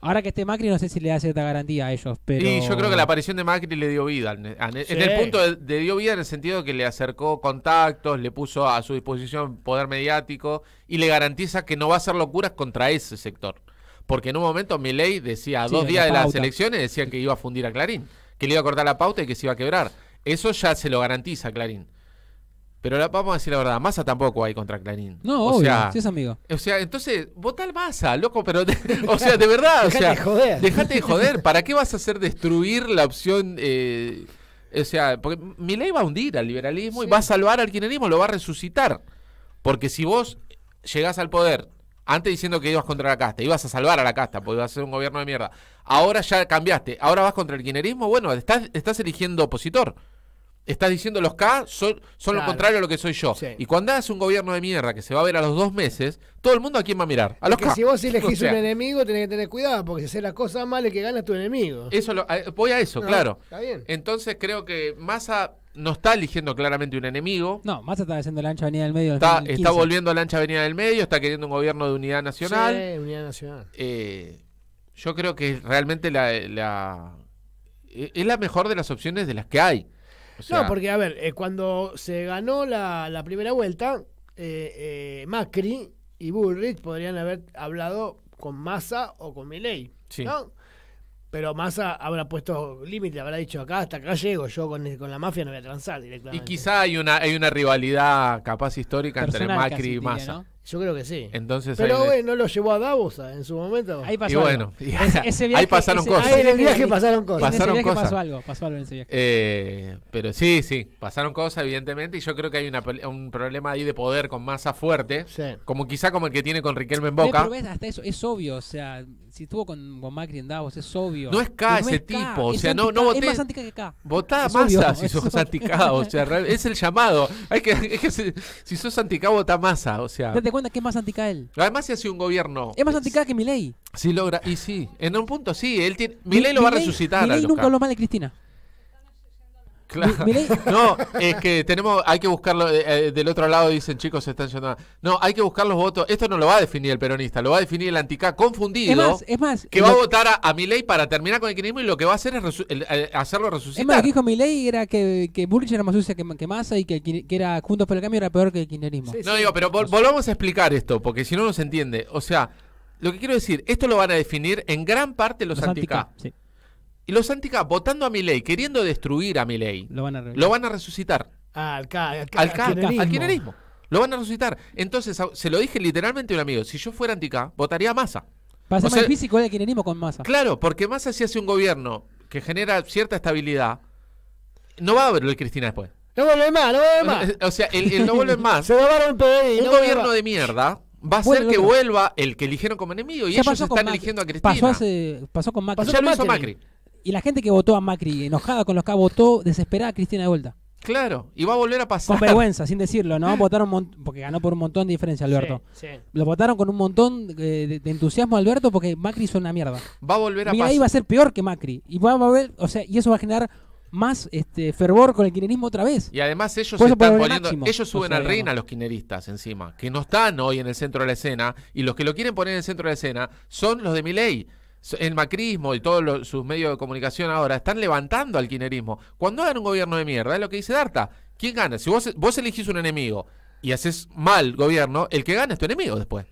Ahora que esté Macri, no sé si le da cierta garantía a ellos, pero. Sí, yo creo que la aparición de Macri le dio vida. En el punto le dio vida en el sentido que le acercó contactos, le puso a su disposición poder mediático y le garantiza que no va a hacer locuras contra ese sector. Porque en un momento Milei decía, a dos días de las elecciones, decían que iba a fundir a Clarín, que le iba a cortar la pauta y que se iba a quebrar. Eso ya se lo garantiza Clarín. Pero vamos a decir la verdad, Massa tampoco hay contra Clarín. No, obvio, sea, es amigo. O sea, entonces, vota al Massa, loco, pero. o sea, de verdad. dejate o sea, de joder. Dejate de joder. ¿Para qué vas a hacer destruir la opción. Eh, o sea, porque ley va a hundir al liberalismo y va a salvar al kirchnerismo, lo va a resucitar. Porque si vos llegás al poder, antes diciendo que ibas contra la casta, ibas a salvar a la casta, porque ibas a ser un gobierno de mierda. Ahora ya cambiaste, ahora vas contra el kirchnerismo, bueno, estás, estás eligiendo opositor estás diciendo los K son, lo contrario a lo que soy yo. Y cuando haces un gobierno de mierda que se va a ver a los dos meses, todo el mundo a quién va a mirar. A los que si vos elegís un enemigo, tenés que tener cuidado, porque si haces las cosas mal, que gana tu enemigo. Eso eh, voy a eso, claro. Entonces creo que Massa no está eligiendo claramente un enemigo. No, Massa está haciendo la ancha avenida del medio. Está, volviendo a la ancha avenida del medio, está queriendo un gobierno de unidad nacional. unidad nacional. Eh, yo creo que realmente la, eh, es la mejor de las opciones de las que hay no, porque a ver, eh, cuando se ganó la, primera vuelta, eh, eh, Macri y Bullrich podrían haber hablado con Massa o con Milei, ¿no? Pero Massa habrá puesto límite, habrá dicho acá, hasta acá llego, yo con, la mafia no voy a transar directamente. Y quizá hay una, hay una rivalidad capaz histórica entre Macri y Massa. Yo creo que sí. Entonces, Pero bueno, no lo llevó a Davos en su momento. Ahí pasó y bueno, ahí pasaron cosas. Ahí en el viaje pasaron cosas. Pasaron cosas. Pasó algo, pasó algo en ese viaje. Eh, pero sí, sí, pasaron cosas, evidentemente, y yo creo que hay un problema ahí de poder con masa fuerte, como quizá como el que tiene con Riquelme en Boca. Pero ves, hasta eso, es obvio, o sea, si estuvo con, con Macri en Davos, es obvio. No es K ese tipo, o sea, no, no voté. Es más que K. Votá masa si sos anticá, o sea, es el llamado. Hay que, es que si, sos anticá, votá masa, o sea que es más antica él. Además, si hace un gobierno. Es más eh, antica que Milei. Sí, logra. Y sí, en un punto sí. Él tiene, Milei lo va a resucitar. Milei nunca habló mal de Cristina. No, es que tenemos, hay que buscarlo. Eh, eh, del otro lado dicen, chicos, se están yendo. No, hay que buscar los votos. Esto no lo va a definir el peronista, lo va a definir el anticá confundido. Es más, es más. Que va a votar a, mi ley para terminar con el kirchnerismo y lo que va a hacer es hacerlo resucitar. Es más, lo que dijo Milei era que, que Bullrich era más sucia que, Massa y que, era Juntos por el Cambio era peor que el kirchnerismo. no digo, pero volvamos a explicar esto, porque si no, no se entiende. O sea, lo que quiero decir, esto lo van a definir en gran parte los, los anticá. Y los antika votando a mi ley, queriendo destruir a mi lo, lo van a resucitar. Ah, al, K, al, kirchnerismo. Lo van a resucitar. Entonces, se lo dije literalmente a un amigo, si yo fuera antica votaría a Massa. ser más físico, con el kirchnerismo con Massa. Claro, porque Massa si hace un gobierno que genera cierta estabilidad, no va a haber el Cristina después. No vuelve más, no vuelve más. O sea, el, no vuelve más. Un gobierno de mierda va a hacer que vuelva el que eligieron como enemigo y ellos están eligiendo a Cristina. Pasó, con Macri. Y la gente que votó a Macri, enojada con los que votó, desesperada Cristina de vuelta. Claro, y va a volver a pasar. Con vergüenza, sin decirlo, ¿no? Votaron porque ganó por un montón de diferencia Alberto. Lo votaron con un montón eh, de, entusiasmo Alberto porque Macri es una mierda. Va a volver a pasar. Y ahí va a ser peor que Macri. Y va a volver, o sea, y eso va a generar más este, fervor con el kirchnerismo otra vez. Y además ellos ellos suben al reina a los kirchneristas encima, que no están hoy en el centro de la escena, y los que lo quieren poner en el centro de la escena son los de Miley el macrismo y todos sus medios de comunicación ahora están levantando al quinerismo. Cuando hagan un gobierno de mierda, es lo que dice Darta. ¿Quién gana? Si vos, vos elegís un enemigo y haces mal gobierno, el que gana es tu enemigo después.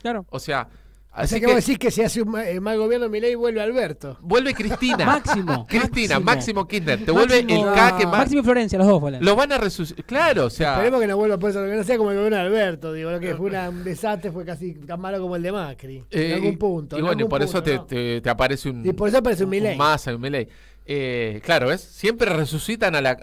Claro. O sea, Así que, vos decís que si hace un eh, mal, gobierno Milei vuelve Alberto. Vuelve Cristina. máximo. Cristina, Máximo, Kirchner. Te vuelve el K que más. Máximo y Florencia, los dos vuelven. Lo van a resucitar. Claro, o sea. Esperemos que no vuelva a eso, lo que no sea como el gobierno de Alberto. Digo, lo que fue un desastre fue casi tan malo como el de Macri. en eh, algún punto. Y bueno, y por eso te, aparece un. Y por eso aparece un Milei. Un un Milei. Eh, claro, ¿ves? Siempre resucitan a la.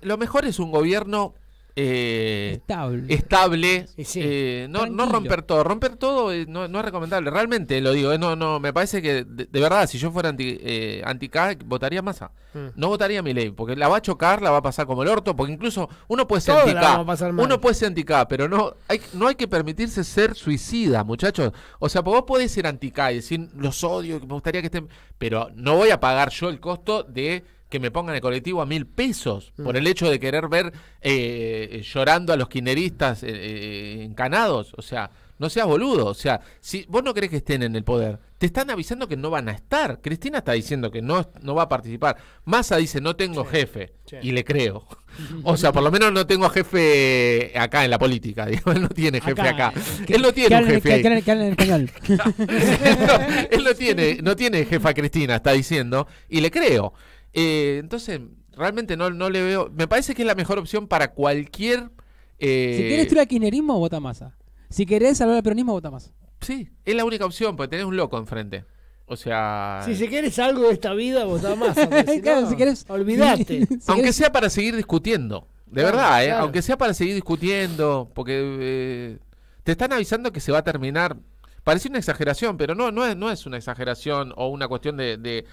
lo mejor es un gobierno eh, estable, estable eh, no, no, romper todo, romper todo no, es recomendable, realmente lo digo, eh, no, no, me parece que de, verdad, si yo fuera anti, k votaría masa, mm. no votaría mi ley, porque la va a chocar, la va a pasar como el orto, porque incluso uno puede ser anti uno puede ser anti pero no hay, no hay que permitirse ser suicida, muchachos, o sea, vos podés ser anti y decir los odios que me gustaría que estén, pero no voy a pagar yo el costo de que me pongan el colectivo a mil pesos mm. por el hecho de querer ver eh, eh, llorando a los quineristas eh, encanados. O sea, no seas boludo. O sea, si vos no crees que estén en el poder, te están avisando que no van a estar. Cristina está diciendo que no, no va a participar. Massa dice, no tengo jefe. Y le creo. O sea, por lo menos no tengo jefe acá en la política. él no tiene jefe acá. él no tiene jefe. no, él no tiene, no tiene jefa Cristina, está diciendo. Y le creo. Eh, entonces, realmente no, no le veo. Me parece que es la mejor opción para cualquier. Eh, si quieres tirar kirchnerismo, vota masa. Si querés salvar al peronismo, vota masa. Sí, es la única opción, porque tenés un loco enfrente. O sea. Si si quieres algo de esta vida, vota masa. si claro, si querés. Olvidate. Aunque sea para seguir discutiendo. De verdad, ¿eh? Aunque sea para seguir discutiendo, porque eh, te están avisando que se va a terminar. Parece una exageración, pero no, no, es, no es una exageración o una cuestión de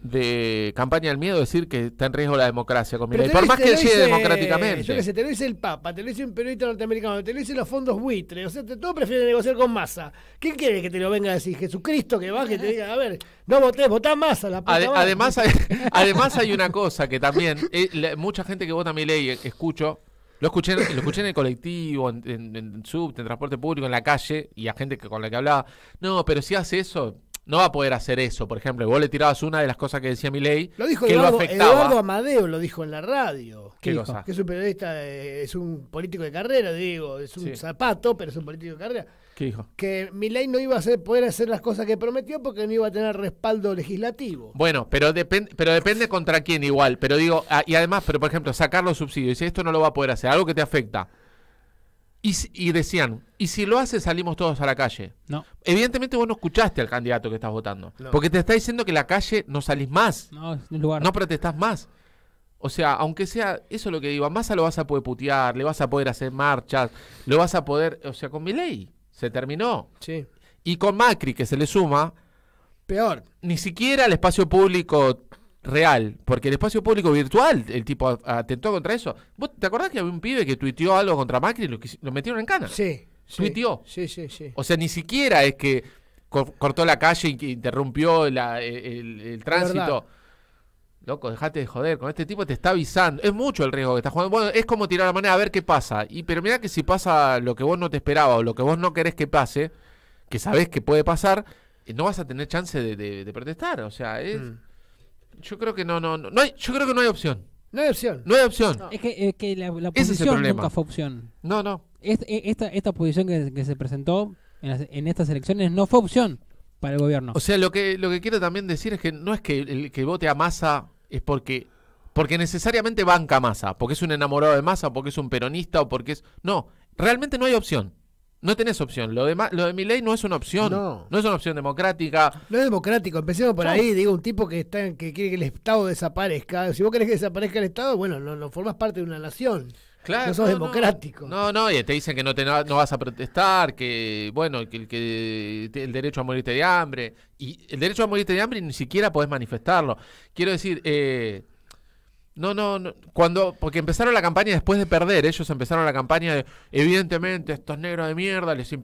de campaña del miedo decir que está en riesgo la democracia. Con Por más que decide democráticamente. Yo que te lo dice el Papa, te lo dice un periodista norteamericano, te lo dicen los fondos buitres. O sea, te, todo prefiere negociar con masa. ¿quién quiere que te lo venga a decir? Jesucristo que baje y te diga, a ver, no votes votá masa la Además, hay, además hay una cosa que también, eh, mucha gente que vota mi ley eh, escucho, lo escuché, lo escuché en el colectivo, en, en, en en transporte público, en la calle, y a gente que, con la que hablaba. No, pero si hace eso, no va a poder hacer eso. Por ejemplo, vos le tirabas una de las cosas que decía Milei. Lo dijo que lo afectaba. Eduardo Amadeo, lo dijo en la radio. Que es un periodista, eh, es un político de carrera, digo, es un zapato, pero es un político de carrera. ¿Qué dijo? Que Milei no iba a poder hacer las cosas que prometió porque no iba a tener respaldo legislativo. Bueno, pero, depende pero depende contra quién igual. Pero digo, ah, y además, pero por ejemplo, sacar los subsidios. si esto no lo va a poder hacer, algo que te afecta. Y, decían, y si lo hace salimos todos a la calle. No. Evidentemente vos no escuchaste al candidato que estás votando. Porque te está diciendo que la calle no salís más. No, es lugar. No protestás más. O sea, aunque sea, eso es lo que digo, a Massa lo vas a poder putear, le vas a poder hacer marchas, lo vas a poder, o sea, con mi ley, se terminó. Sí. Y con Macri, que se le suma, peor. Ni siquiera el espacio público real, porque el espacio público virtual, el tipo atentó contra eso. ¿Vos te acordás que había un pibe que tuiteó algo contra Macri y lo, lo metieron en cana? Sí. Tuiteó. Sí, sí, sí. O sea, ni siquiera es que cortó la calle y interrumpió e, el, tránsito. Loco, dejate de joder, con este tipo te está avisando. Es mucho el riesgo que estás jugando. Bueno, es como tirar la manera a ver qué pasa. Y pero mira que si pasa lo que vos no te esperabas o lo que vos no querés que pase, que sabés que puede pasar, eh, no vas a tener chance de, protestar. O sea, es. Mm yo creo que no, no, no, hay, yo creo que no hay opción. No hay opción. No hay opción. Es que, la, la posición nunca fue opción. No, no. Es, e, esta, esta posición que, se presentó en, en, estas elecciones no fue opción para el gobierno. O sea, lo que, lo que quiero también decir es que no es que el que vote a masa es porque porque necesariamente banca masa, porque es un enamorado de masa, porque es un peronista o porque es... No, realmente no hay opción. No tenés opción. Lo de, lo de ley no es una opción. No. es una opción democrática. No es democrático. Empecemos por ahí. Digo, un tipo que está que quiere que el Estado desaparezca. Si vos querés que desaparezca el Estado, bueno, no, no formás parte de una nación. Claro, no sos democrático. No, no, y te dicen que no, te, no vas a protestar, que bueno, que, que el derecho a morirte de hambre. Y el derecho a morirte de hambre ni siquiera podés manifestarlo. Quiero decir, eh, no, no, cuando, porque empezaron la campaña después de perder, ellos empezaron la campaña de, evidentemente, estos negros de mierda, les eh,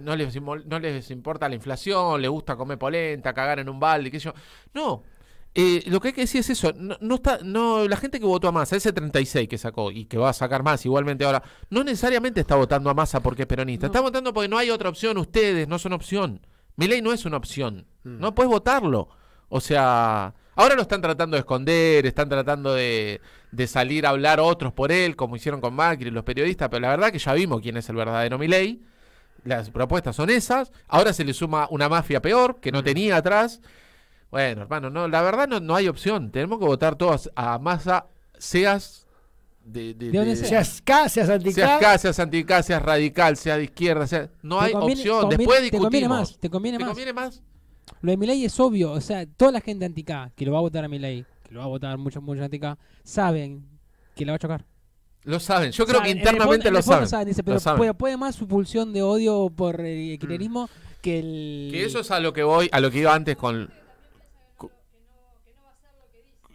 no, les, no les importa la inflación, les gusta comer polenta, cagar en un balde, qué sé yo. No, eh, lo que hay que decir es eso, no, está, no, la gente que votó a masa ese 36 que sacó y que va a sacar más igualmente ahora, no necesariamente está votando a masa porque es peronista, está votando porque no hay otra opción, ustedes no son opción. Mi ley no es una opción, mm. no puedes votarlo. O sea, Ahora lo están tratando de esconder, están tratando de, salir a hablar otros por él, como hicieron con Macri los periodistas, pero la verdad que ya vimos quién es el verdadero Milei. Las propuestas son esas. Ahora se le suma una mafia peor que no tenía atrás. Bueno, hermano, no, la verdad no, no hay opción. Tenemos que votar todos a masa, seas de, de, seas K, Seas radical, sea de izquierda, sea... no hay opción. Después discutimos. Te conviene más. Te conviene más? Lo de Milei es obvio, o sea, toda la gente antica que lo va a votar a Milei, que lo va a votar mucho muchos antica, saben que la va a chocar. Lo saben, yo creo que internamente lo, saben. dice, pero Puede, más su pulsión de odio por el mm. kirchnerismo que el... Que eso es a lo que voy, a lo que iba antes con...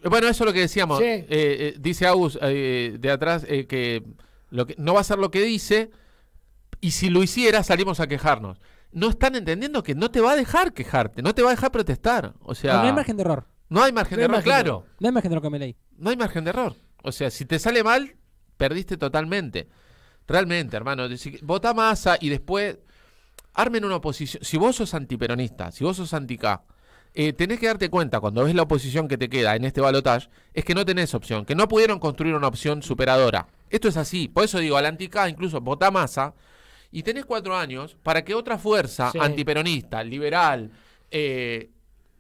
Bueno, eso es lo que decíamos. Eh, eh, dice Agus eh, de atrás que, lo que no va a ser lo que dice y si lo hiciera salimos a quejarnos no están entendiendo que no te va a dejar quejarte, no te va a dejar protestar. O sea, no, hay margen de error. No hay margen de error, claro. no hay margen de error No hay margen de error. O sea, si te sale mal, perdiste totalmente. Realmente, hermano. vota masa y después armen una oposición. Si vos sos antiperonista, si vos sos anti eh, tenés que darte cuenta cuando ves la oposición que te queda en este balotage, es que no tenés opción, que no pudieron construir una opción superadora. Esto es así. Por eso digo, al anti-K, incluso vota masa y tenés cuatro años para que otra fuerza antiperonista, liberal, eh,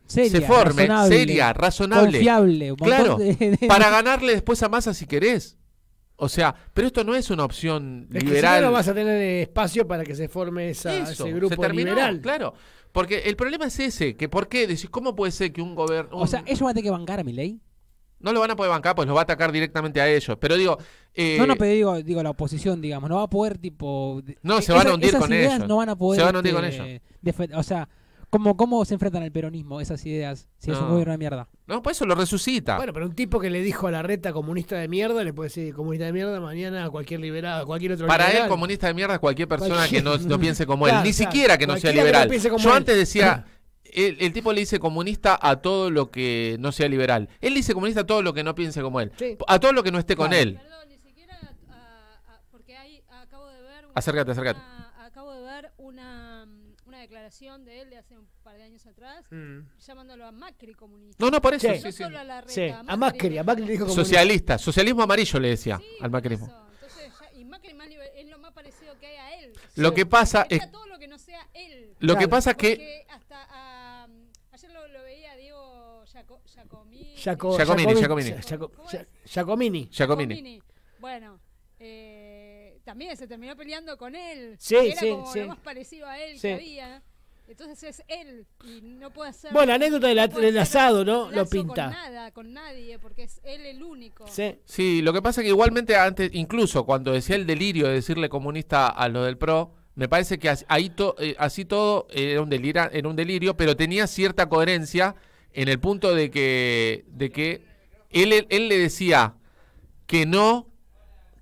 se forme, seria, razonable, confiable, claro, para ganarle después a masa si querés. O sea, pero esto no es una opción es liberal. Que no, vas a tener espacio para que se forme esa, ese grupo se terminó, liberal. Claro, porque el problema es ese, que por qué, ¿cómo puede ser que un gobierno... O sea, ¿ellos van a tener que bancar a mi ley? No lo van a poder bancar, pues lo va a atacar directamente a ellos. Pero digo, no, no, eh, pero digo, la oposición, digamos, no va a poder, tipo. No, e- se van a hundir con No van a poder. Se este, o sea, ¿cómo, ¿cómo se enfrentan al peronismo esas ideas si es un gobierno de mierda? No, pues eso lo resucita. Bueno, pero un tipo que le dijo a la reta comunista de mierda, le puede decir comunista de mierda mañana a cualquier liberado, a cualquier otro Para él, comunista de mierda es cualquier persona que no, piense como él, ni siquiera que no sea liberal. Yo antes decía. El, tipo le dice comunista a todo lo que no sea liberal. Él dice comunista a todo lo que no piense como él. A todo lo que no esté con él. acércate, acércate. Ah, acabo de ver una, una, declaración de él de hace un par de años atrás, mm. llamándolo a Macri comunista. No, no, por eso. a Macri. A Macri, dijo comunista. Socialista, socialismo amarillo le decía al macrismo. y Macri es lo más parecido que hay a él. Lo que pasa es... Todo lo que no sea él. Lo que pasa es que... Hasta, ayer lo, veía Diego Giacomini. Giacomini. Giacomini. Giacomini. Giacomini. Bueno, eh, también se terminó peleando con él. Sí, era sí, como sí. lo más parecido a él que había. Entonces es él y no puede hacer. Bueno, anécdota del, asado, ¿no? Lo pinta. Con nada, con nadie, porque es él el único. Sí. sí, lo que pasa es que igualmente antes, incluso cuando decía el delirio de decirle comunista a lo del PRO, me parece que ahí eh, así todo era un, delirio, era un delirio, pero tenía cierta coherencia en el punto de que, de que él, él le decía que no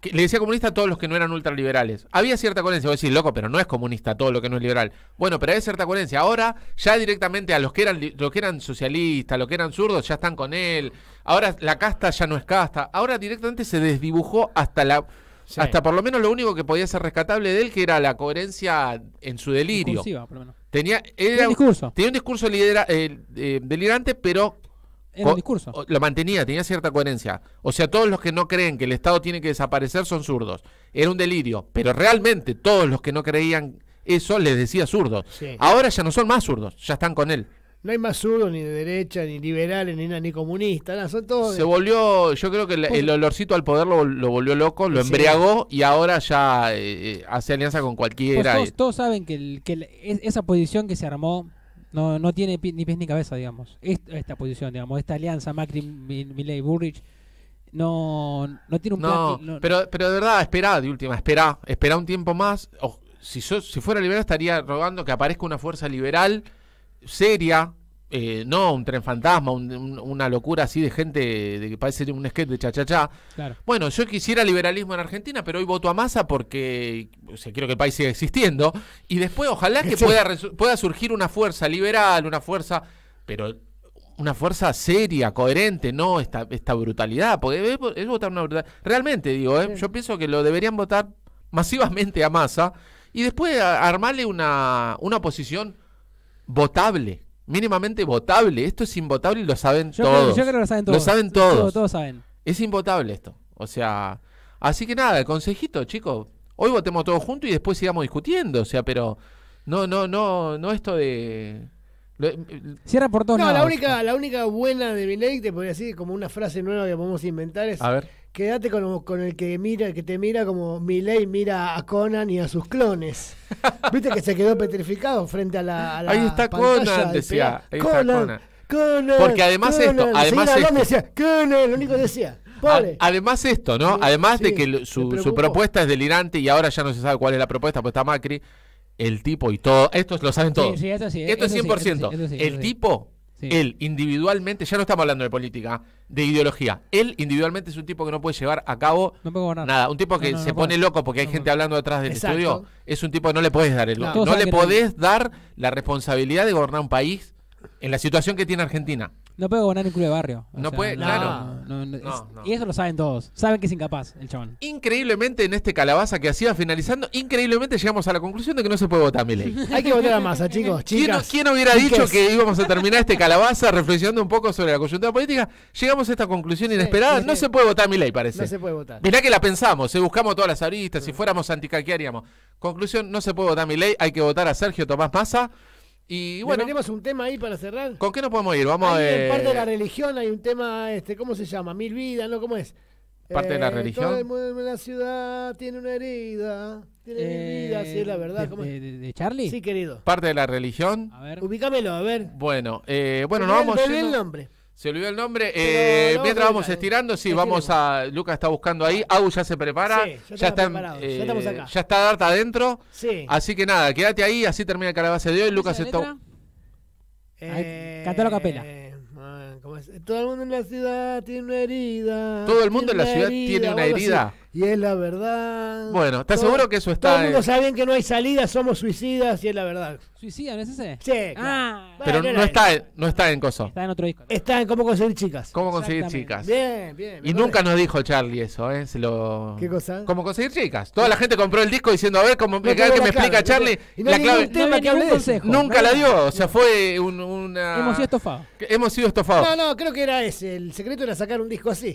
le decía comunista a todos los que no eran ultraliberales. Había cierta coherencia, a decir, loco, pero no es comunista todo lo que no es liberal. Bueno, pero hay cierta coherencia. Ahora ya directamente a los que eran los que eran socialistas, los que eran zurdos, ya están con él. Ahora la casta ya no es casta. Ahora directamente se desdibujó hasta la hasta por lo menos lo único que podía ser rescatable de él que era la coherencia en su delirio. Tenía un discurso, lidera, eh, eh, delirante, pero discurso. Lo mantenía, tenía cierta coherencia. O sea, todos los que no creen que el Estado tiene que desaparecer son zurdos. Era un delirio, pero realmente todos los que no creían eso les decía zurdos. Ahora ya no son más zurdos, ya están con él. No hay más zurdos, ni de derecha, ni liberales, ni ni comunistas, Se volvió, yo creo que el, olorcito al poder lo, lo, volvió loco, lo embriagó y ahora ya eh, eh, hace alianza con cualquiera. Pues todos, saben que, esa posición que se armó no, no tiene ni pies ni cabeza, digamos. Esta, posición, digamos, esta alianza Macri, Milley, Burrich, no, no tiene un plan. No, pero, pero de verdad, espera de última, espera espera un tiempo más. si, si fuera liberal estaría rogando que aparezca una fuerza liberal seria eh, no un tren fantasma, una locura así de gente de que parece un sketch de chachachá. Bueno, yo quisiera liberalismo en Argentina, pero hoy voto a masa porque quiero que el país siga existiendo. Y después, ojalá que pueda, pueda surgir una fuerza liberal, una fuerza, pero una fuerza seria, coherente, no esta, esta brutalidad. Porque es, votar una brutalidad. Realmente, digo, ¿eh? yo pienso que lo deberían votar masivamente a masa y después armarle una, una posición votable mínimamente votable. Esto es invotable y lo saben todos. lo saben todos. todos. saben. Es invotable esto. O sea, así que nada, consejito, chicos. Hoy votemos todos juntos y después sigamos discutiendo. O sea, pero no, no, no, no esto de. Eh, Cierra por todos no, La única, la única buena de Milei, te podría decir como una frase nueva que podemos inventar es. A ver Quédate con, el que mira, que te mira como Miley mira a Conan y a sus clones. Viste que se quedó petrificado frente a la. A Ahí está Conan, decía. Conan, Conan. Conan. Porque además esto, además decía, Conan, lo único decía. además esto, ¿no? además de que su, propuesta es delirante y ahora ya no se sabe cuál es la propuesta, pues está Macri, el tipo y todo, Esto lo saben todos. esto, es 100%. el tipo él individualmente, ya no estamos hablando de política, de ideología. Él individualmente es un tipo que no puede llevar a cabo nada. Un tipo que se pone loco porque hay gente hablando detrás del estudio. Es un tipo, que no le podés dar el, no, le podés dar la responsabilidad de gobernar un país en la situación que tiene Argentina. No puede gobernar un club de barrio. no puede, claro. y eso lo saben todos. Saben que es incapaz el chabón. Increíblemente en este calabaza que hacía finalizando, increíblemente llegamos a la conclusión de que no se puede votar mi ley. Hay que votar a masa, chicos. ¿Quién, hubiera dicho que íbamos a terminar este calabaza reflexionando un poco sobre la coyuntura política? Llegamos a esta conclusión inesperada. No se puede votar mi ley, parece. No se puede votar. Mirá que la pensamos, si eh, buscamos todas las aristas. Si fuéramos anticaquearíamos. Conclusión, no se puede votar mi ley. Hay que votar a Sergio Tomás Massa. Y bueno, tenemos un tema ahí para cerrar. ¿Con qué nos podemos ir? Vamos en eh, parte de la religión hay un tema este, ¿cómo se llama? Mil vidas, ¿no? ¿Cómo es? Parte de la eh, religión. Todo el mundo en la ciudad tiene una herida. Tiene eh, vidas, vida, es la verdad. de, Charlie? Sí, querido. Parte de la religión. A ver. Ubícamelo, a ver. Bueno, bueno, nos vamos. el nombre. Se olvidó el nombre. Eh, mientras vamos estirando, sí, vamos a. Lucas está buscando ahí. Agus ya se prepara. Sí, ya, está, ya, estamos eh, acá. ya está Darta adentro. Sí. Así que nada, quédate ahí, así termina el calabaza de hoy. Lucas se está. Eh, la capela. Ah, Todo el mundo en la ciudad tiene una herida. Todo el mundo en la ciudad tiene una herida y es la verdad. Bueno, ¿estás seguro que eso está? Todo el mundo sabe bien que no hay salida, somos suicidas y es la verdad. ¿Suicida no es ese? Sí. Ah. Pero no, está, en, no está en Coso. Está en otro disco. Está en Cómo conseguir chicas. Cómo conseguir chicas. Bien, bien. Y nunca nos dijo Charlie eso, ¿eh? Se lo... ¿Qué cosa? Cómo conseguir chicas. Toda la gente compró el disco diciendo, a ver, cómo, me explica Charlie. la clave. consejo, nunca la dio. O sea, fue una. Hemos sido estofados. Hemos sido estofados. No, no, creo que era ese. El secreto era sacar un disco así.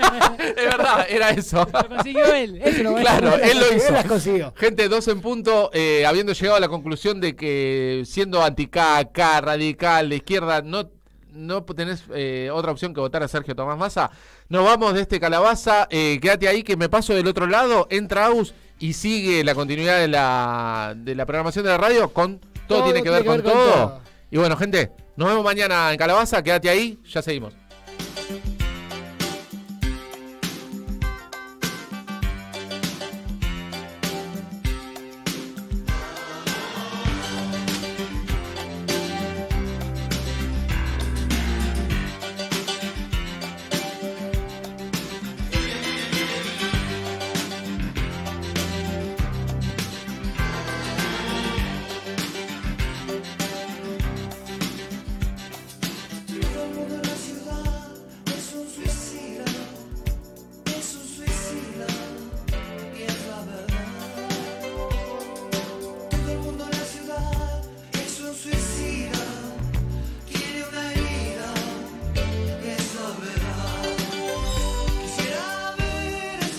es verdad, era eso consiguió él. lo claro, él, lo hizo. consiguió. Gente, dos en punto, eh, habiendo llegado a la conclusión de que siendo anticaca, radical, de izquierda, no no tenés eh, otra opción que votar a Sergio Tomás Massa. Nos vamos de este calabaza. Eh, quédate ahí que me paso del otro lado. Entra Aus y sigue la continuidad de la, programación de la radio con todo, tiene que ver, con, todo. con, todo. Y bueno, gente, nos vemos mañana en Calabaza. Quédate ahí, ya seguimos.